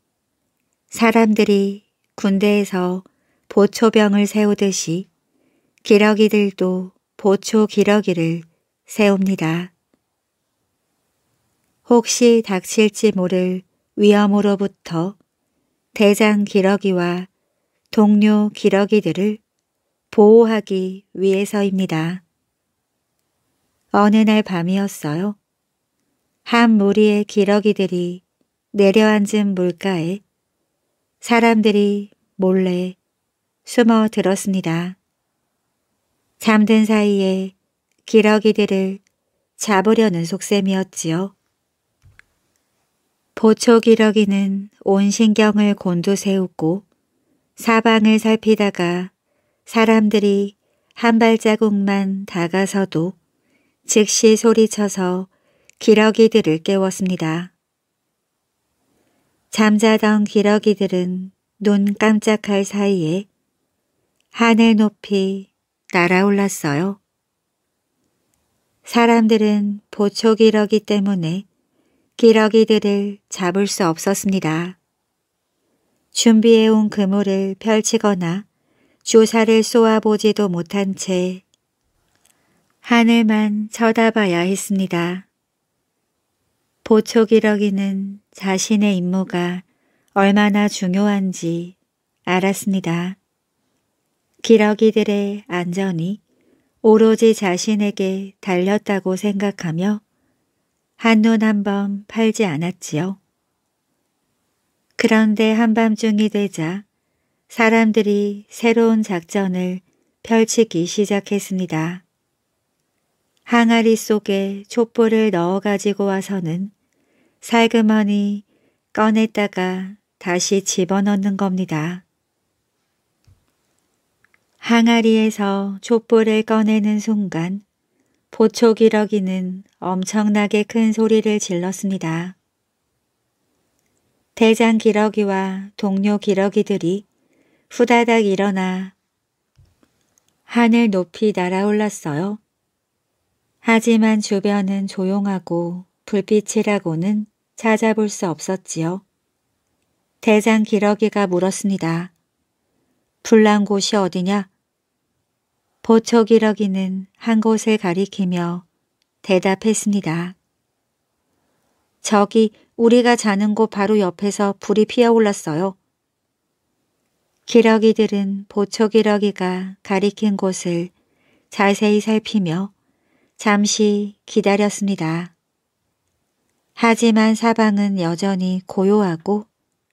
사람들이 군대에서 보초병을 세우듯이 기러기들도 보초 기러기를 세웁니다. 혹시 닥칠지 모를 위험으로부터 대장 기러기와 동료 기러기들을 보호하기 위해서입니다. 어느 날 밤이었어요. 한 무리의 기러기들이 내려앉은 물가에 사람들이 몰래 숨어 들었습니다. 잠든 사이에 기러기들을 잡으려는 속셈이었지요. 보초 기러기는 온 신경을 곤두세우고 사방을 살피다가 사람들이 한 발자국만 다가서도 즉시 소리쳐서 기러기들을 깨웠습니다. 잠자던 기러기들은 눈 깜짝할 사이에 하늘 높이 날아올랐어요. 사람들은 보초기러기 때문에 기러기들을 잡을 수 없었습니다. 준비해온 그물을 펼치거나 주사를 쏘아보지도 못한 채 하늘만 쳐다봐야 했습니다. 보초기러기는 자신의 임무가 얼마나 중요한지 알았습니다. 기러기들의 안전이 오로지 자신에게 달렸다고 생각하며 한눈 한 번 팔지 않았지요. 그런데 한밤중이 되자 사람들이 새로운 작전을 펼치기 시작했습니다. 항아리 속에 촛불을 넣어 가지고 와서는 살그머니 꺼냈다가 다시 집어넣는 겁니다. 항아리에서 촛불을 꺼내는 순간 보초기러기는 엄청나게 큰 소리를 질렀습니다. 대장 기러기와 동료 기러기들이 후다닥 일어나 하늘 높이 날아올랐어요. 하지만 주변은 조용하고 불빛이라고는 찾아볼 수 없었지요. 대장 기러기가 물었습니다. 불난 곳이 어디냐? 보초기러기는 한 곳을 가리키며 대답했습니다. 저기 우리가 자는 곳 바로 옆에서 불이 피어올랐어요. 기러기들은 보초기러기가 가리킨 곳을 자세히 살피며 잠시 기다렸습니다. 하지만 사방은 여전히 고요하고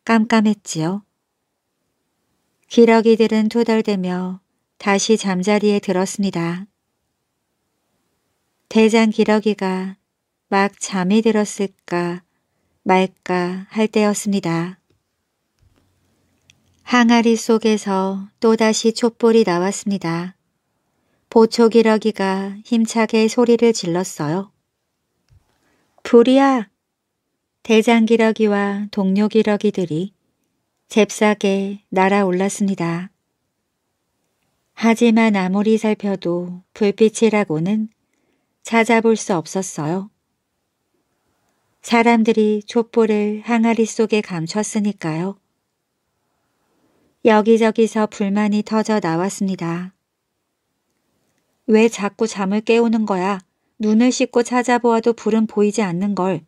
깜깜했지요. 기러기들은 투덜대며 다시 잠자리에 들었습니다. 대장 기러기가 막 잠이 들었을까 말까 할 때였습니다. 항아리 속에서 또다시 촛불이 나왔습니다. 보초기러기가 힘차게 소리를 질렀어요. 불이야! 대장기러기와 동료기러기들이 잽싸게 날아올랐습니다. 하지만 아무리 살펴도 불빛이라고는 찾아볼 수 없었어요. 사람들이 촛불을 항아리 속에 감췄으니까요. 여기저기서 불만이 터져 나왔습니다. 왜 자꾸 잠을 깨우는 거야? 눈을 씻고 찾아보아도 불은 보이지 않는 걸.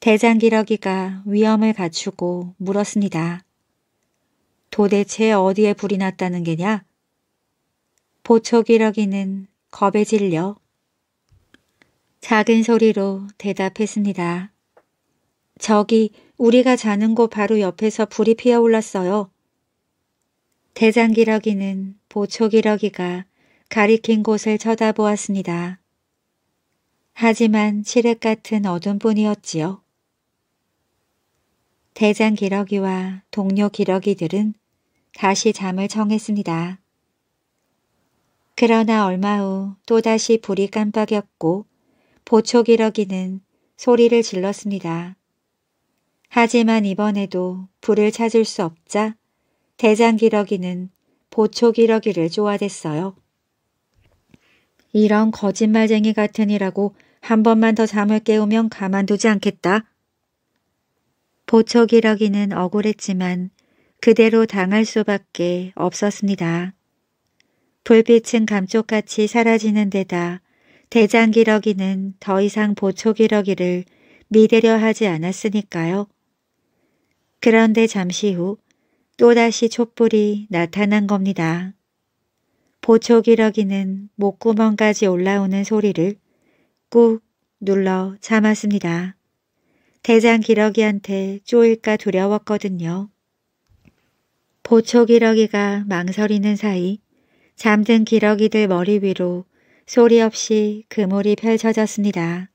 대장기러기가 위험을 갖추고 물었습니다. 도대체 어디에 불이 났다는 게냐? 보초기러기는 겁에 질려 작은 소리로 대답했습니다. 저기 우리가 자는 곳 바로 옆에서 불이 피어올랐어요. 대장기러기는 보초기러기가 가리킨 곳을 쳐다보았습니다. 하지만 칠흑 같은 어둠뿐이었지요. 대장기러기와 동료 기러기들은 다시 잠을 청했습니다. 그러나 얼마 후 또다시 불이 깜빡였고 보초기러기는 소리를 질렀습니다. 하지만 이번에도 불을 찾을 수 없자 대장기러기는 보초기러기를 쪼아댔어요. 이런 거짓말쟁이 같으니라고 한 번만 더 잠을 깨우면 가만두지 않겠다. 보초기러기는 억울했지만 그대로 당할 수밖에 없었습니다. 불빛은 감쪽같이 사라지는 데다 대장기러기는 더 이상 보초기러기를 믿으려 하지 않았으니까요. 그런데 잠시 후 또다시 촛불이 나타난 겁니다. 보초기러기는 목구멍까지 올라오는 소리를 꾹 눌러 참았습니다. 대장기러기한테 쪼일까 두려웠거든요. 보초 기러기가 망설이는 사이 잠든 기러기들 머리 위로 소리 없이 그물이 펼쳐졌습니다.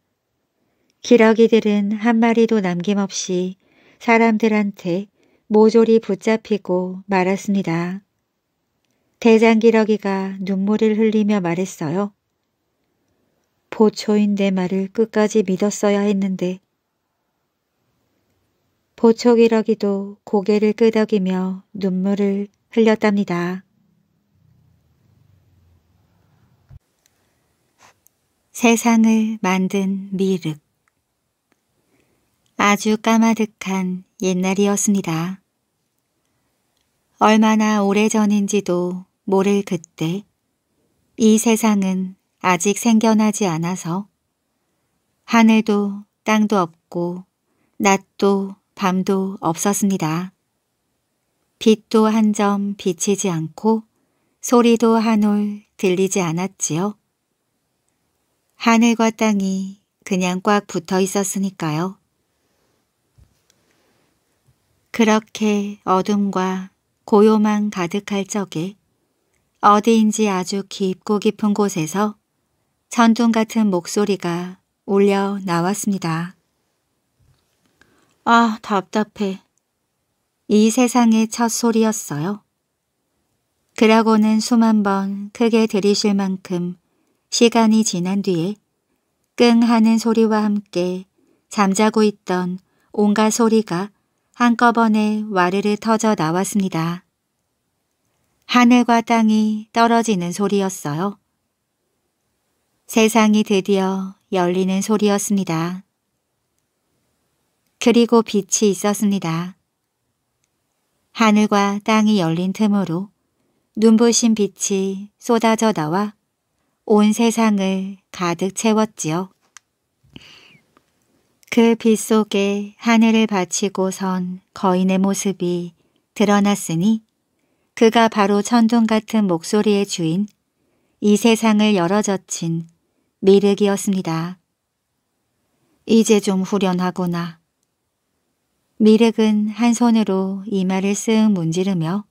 기러기들은 한 마리도 남김없이 사람들한테 모조리 붙잡히고 말았습니다. 대장 기러기가 눈물을 흘리며 말했어요. 보초인 내 말을 끝까지 믿었어야 했는데 보촉이러기도 고개를 끄덕이며 눈물을 흘렸답니다. 세상을 만든 미륵 아주 까마득한 옛날이었습니다. 얼마나 오래전인지도 모를 그때 이 세상은 아직 생겨나지 않아서 하늘도 땅도 없고 낮도 밤도 없었습니다. 빛도 한 점 비치지 않고 소리도 한 올 들리지 않았지요. 하늘과 땅이 그냥 꽉 붙어 있었으니까요. 그렇게 어둠과 고요만 가득할 적에 어디인지 아주 깊고 깊은 곳에서 천둥 같은 목소리가 울려 나왔습니다. 아, 답답해. 이 세상의 첫 소리였어요. 그라고는 수만 번 크게 들이실 만큼 시간이 지난 뒤에 끙 하는 소리와 함께 잠자고 있던 온갖 소리가 한꺼번에 와르르 터져 나왔습니다. 하늘과 땅이 떨어지는 소리였어요. 세상이 드디어 열리는 소리였습니다. 그리고 빛이 있었습니다. 하늘과 땅이 열린 틈으로 눈부신 빛이 쏟아져 나와 온 세상을 가득 채웠지요. 그 빛 속에 하늘을 바치고 선 거인의 모습이 드러났으니 그가 바로 천둥 같은 목소리의 주인 이 세상을 열어젖힌 미륵이었습니다. 이제 좀 후련하구나. 미륵은 한 손으로 이마를 쓱 문지르며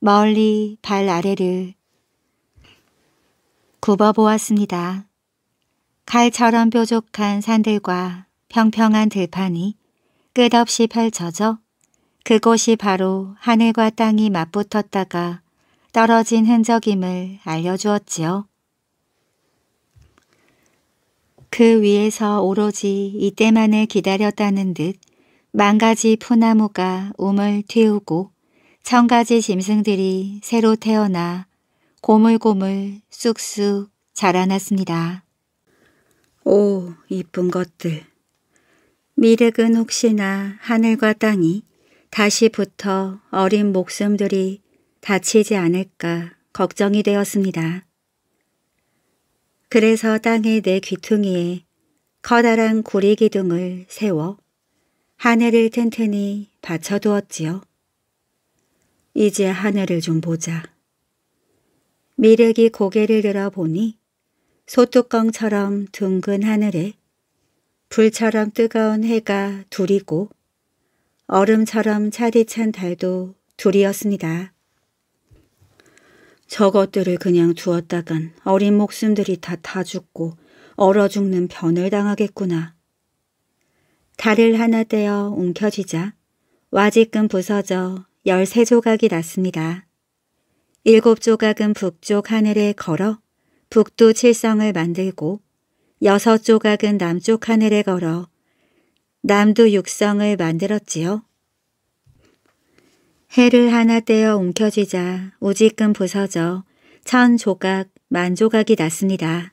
멀리 발 아래를 굽어보았습니다. 칼처럼 뾰족한 산들과 평평한 들판이 끝없이 펼쳐져 그곳이 바로 하늘과 땅이 맞붙었다가 떨어진 흔적임을 알려주었지요. 그 위에서 오로지 이때만을 기다렸다는 듯 만가지 푸나무가 우물 튀우고 천가지 짐승들이 새로 태어나 고물고물 쑥쑥 자라났습니다. 오, 이쁜 것들. 미륵은 혹시나 하늘과 땅이 다시 부터 어린 목숨들이 다치지 않을까 걱정이 되었습니다. 그래서 땅의 내 귀퉁이에 커다란 구리 기둥을 세워 하늘을 튼튼히 받쳐두었지요. 이제 하늘을 좀 보자. 미륵이 고개를 들어보니 소뚜껑처럼 둥근 하늘에 불처럼 뜨거운 해가 둘이고 얼음처럼 차디찬 달도 둘이었습니다. 저것들을 그냥 두었다간 어린 목숨들이 다타 죽고 얼어 죽는 변을 당하겠구나. 달을 하나 떼어 움켜쥐자 와지끈 부서져 열세 조각이 났습니다. 일곱 조각은 북쪽 하늘에 걸어 북두 칠성을 만들고 여섯 조각은 남쪽 하늘에 걸어 남두 육성을 만들었지요. 해를 하나 떼어 움켜쥐자 우지끈 부서져 천 조각 만 조각이 났습니다.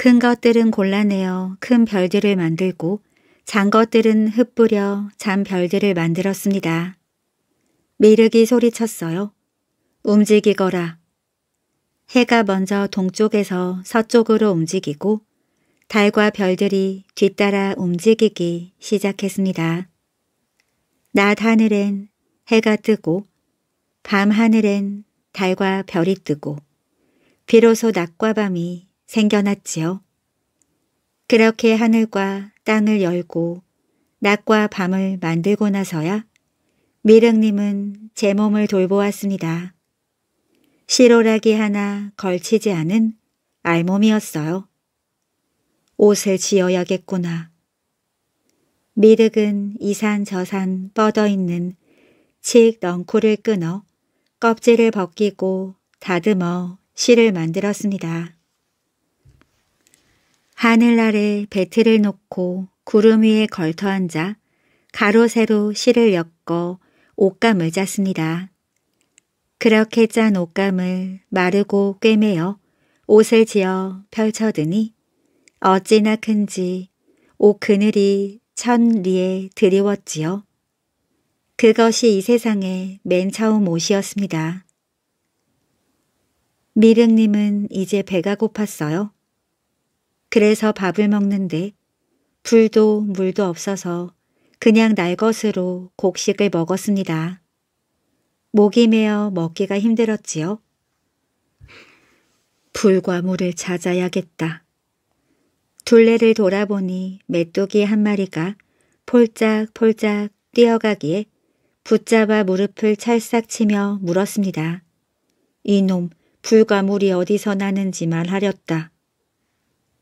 큰 것들은 골라내어 큰 별들을 만들고 잔 것들은 흩뿌려 잔 별들을 만들었습니다. 미르기 소리쳤어요. 움직이거라. 해가 먼저 동쪽에서 서쪽으로 움직이고 달과 별들이 뒤따라 움직이기 시작했습니다. 낮 하늘엔 해가 뜨고 밤 하늘엔 달과 별이 뜨고 비로소 낮과 밤이 생겨났지요. 그렇게 하늘과 땅을 열고 낮과 밤을 만들고 나서야 미륵님은 제 몸을 돌보았습니다. 시로라기 하나 걸치지 않은 알몸이었어요. 옷을 지어야겠구나. 미륵은 이산 저산 뻗어있는 칡 넝쿨을 끊어 껍질을 벗기고 다듬어 실을 만들었습니다. 하늘 아래 배틀을 놓고 구름 위에 걸터앉아 가로세로 실을 엮어 옷감을 짰습니다. 그렇게 짠 옷감을 마르고 꿰매어 옷을 지어 펼쳐드니 어찌나 큰지 옷 그늘이 천 리에 드리웠지요. 그것이 이 세상의 맨 처음 옷이었습니다. 미륵님은 이제 배가 고팠어요. 그래서 밥을 먹는데 불도 물도 없어서 그냥 날 것으로 곡식을 먹었습니다. 목이 메어 먹기가 힘들었지요. 불과 물을 찾아야겠다. 둘레를 돌아보니 메뚜기 한 마리가 폴짝폴짝 뛰어가기에 붙잡아 무릎을 찰싹 치며 물었습니다. 이놈 불과 물이 어디서 나는지만 하렸다.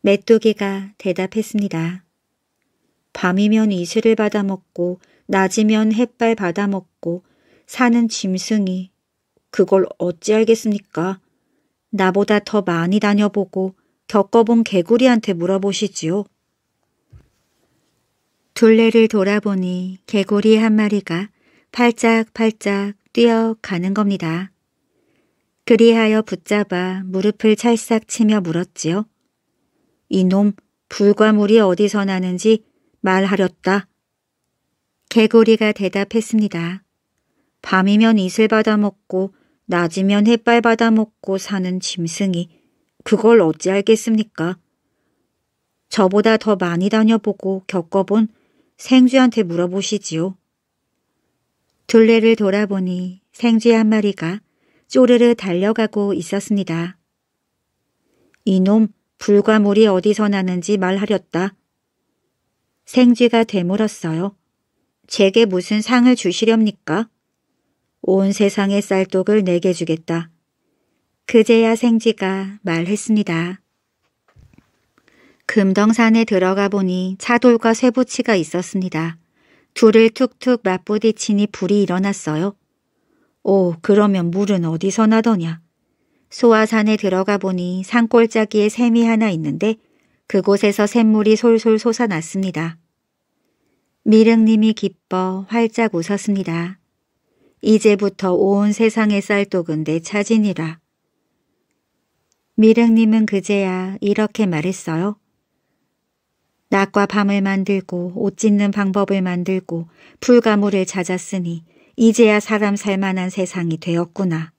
메뚜기가 대답했습니다. 밤이면 이슬을 받아먹고 낮이면 햇발 받아먹고 사는 짐승이 그걸 어찌 알겠습니까? 나보다 더 많이 다녀보고 겪어본 개구리한테 물어보시지요. 둘레를 돌아보니 개구리 한 마리가 팔짝팔짝 뛰어가는 겁니다. 그리하여 붙잡아 무릎을 찰싹 치며 물었지요. 이놈 불과물이 어디서 나는지 말하렸다. 개구리가 대답했습니다. 밤이면 이슬 받아먹고 낮이면 햇발 받아먹고 사는 짐승이 그걸 어찌 알겠습니까? 저보다 더 많이 다녀보고 겪어본 생쥐한테 물어보시지요. 둘레를 돌아보니 생쥐 한 마리가 쪼르르 달려가고 있었습니다. 이놈 불과물이 어디서 나는지 말하렸다. 생쥐가 되물었어요. 제게 무슨 상을 주시렵니까? 온 세상의 쌀독을 내게 주겠다. 그제야 생쥐가 말했습니다. 금덩산에 들어가 보니 차돌과 쇠부치가 있었습니다. 둘을 툭툭 맞부딪히니 불이 일어났어요. 오, 그러면 물은 어디서 나더냐? 소화산에 들어가 보니 산골짜기에 샘이 하나 있는데 그곳에서 샘물이 솔솔 솟아났습니다. 미륵님이 기뻐 활짝 웃었습니다. 이제부터 온 세상의 쌀독은 내 차지니라. 미륵님은 그제야 이렇게 말했어요. 낮과 밤을 만들고 옷 짓는 방법을 만들고 풀가물을 찾았으니 이제야 사람 살만한 세상이 되었구나.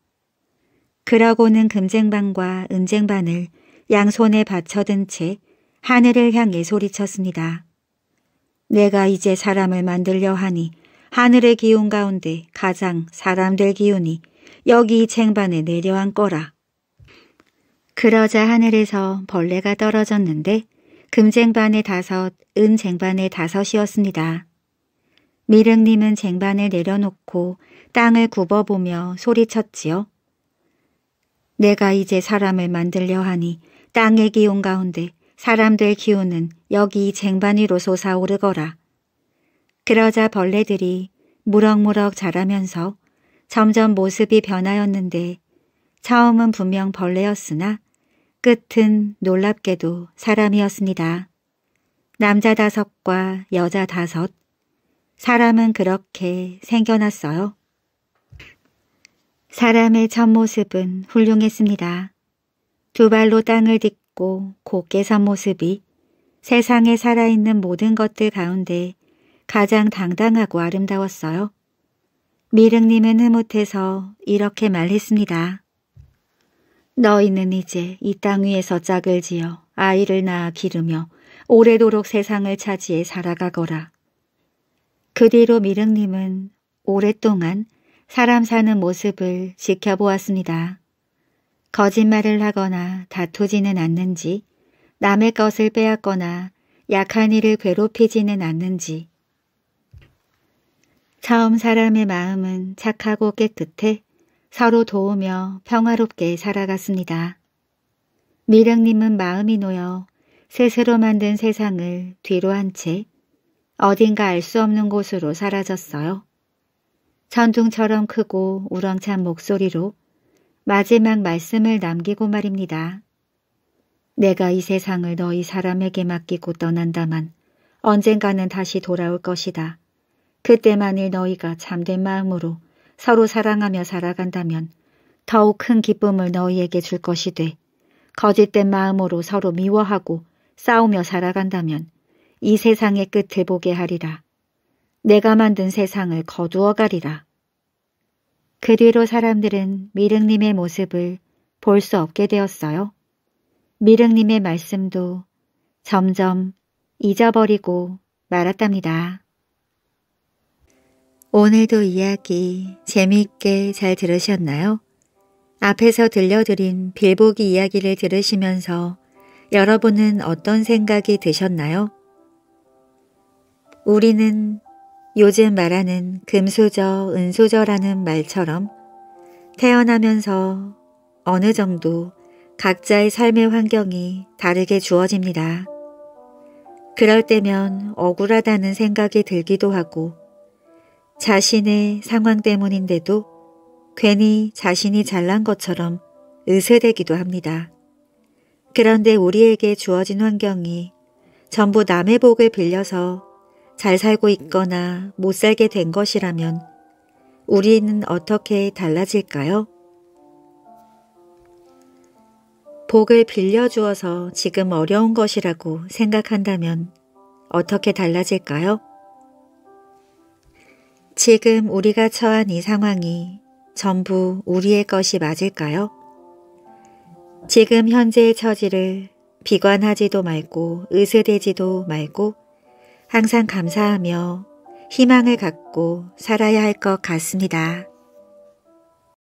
그러고는 금쟁반과 은쟁반을 양손에 받쳐든 채 하늘을 향해 소리쳤습니다. 내가 이제 사람을 만들려 하니 하늘의 기운 가운데 가장 사람될 기운이 여기 쟁반에 내려앉거라. 그러자 하늘에서 벌레가 떨어졌는데 금쟁반에 다섯, 은쟁반에 다섯이었습니다. 미륵님은 쟁반을 내려놓고 땅을 굽어보며 소리쳤지요. 내가 이제 사람을 만들려 하니 땅의 기운 가운데 사람들 기운은 여기 쟁반 위로 솟아오르거라. 그러자 벌레들이 무럭무럭 자라면서 점점 모습이 변하였는데 처음은 분명 벌레였으나 끝은 놀랍게도 사람이었습니다. 남자 다섯과 여자 다섯, 사람은 그렇게 생겨났어요. 사람의 첫 모습은 훌륭했습니다. 두 발로 땅을 딛고 곧게 선 모습이 세상에 살아있는 모든 것들 가운데 가장 당당하고 아름다웠어요. 미륵님은 흐뭇해서 이렇게 말했습니다. 너희는 이제 이 땅 위에서 짝을 지어 아이를 낳아 기르며 오래도록 세상을 차지해 살아가거라. 그 뒤로 미륵님은 오랫동안 사람 사는 모습을 지켜보았습니다. 거짓말을 하거나 다투지는 않는지, 남의 것을 빼앗거나 약한 이를 괴롭히지는 않는지. 처음 사람의 마음은 착하고 깨끗해 서로 도우며 평화롭게 살아갔습니다. 미령님은 마음이 놓여 스스로 만든 세상을 뒤로 한 채 어딘가 알 수 없는 곳으로 사라졌어요. 천둥처럼 크고 우렁찬 목소리로 마지막 말씀을 남기고 말입니다. 내가 이 세상을 너희 사람에게 맡기고 떠난다만 언젠가는 다시 돌아올 것이다. 그때만일 너희가 잠된 마음으로 서로 사랑하며 살아간다면 더욱 큰 기쁨을 너희에게 줄 것이 돼 거짓된 마음으로 서로 미워하고 싸우며 살아간다면 이 세상의 끝을 보게 하리라. 내가 만든 세상을 거두어 가리라. 그 뒤로 사람들은 미륵님의 모습을 볼 수 없게 되었어요. 미륵님의 말씀도 점점 잊어버리고 말았답니다. 오늘도 이야기 재미있게 잘 들으셨나요? 앞에서 들려드린 빌보기 이야기를 들으시면서 여러분은 어떤 생각이 드셨나요? 우리는 요즘 말하는 금소저, 은소저라는 말처럼 태어나면서 어느 정도 각자의 삶의 환경이 다르게 주어집니다. 그럴 때면 억울하다는 생각이 들기도 하고 자신의 상황 때문인데도 괜히 자신이 잘난 것처럼 으스대기도 합니다. 그런데 우리에게 주어진 환경이 전부 남의 복을 빌려서 잘 살고 있거나 못 살게 된 것이라면 우리는 어떻게 달라질까요? 복을 빌려주어서 지금 어려운 것이라고 생각한다면 어떻게 달라질까요? 지금 우리가 처한 이 상황이 전부 우리의 것이 맞을까요? 지금 현재의 처지를 비관하지도 말고 의스되지도 말고 항상 감사하며 희망을 갖고 살아야 할 것 같습니다.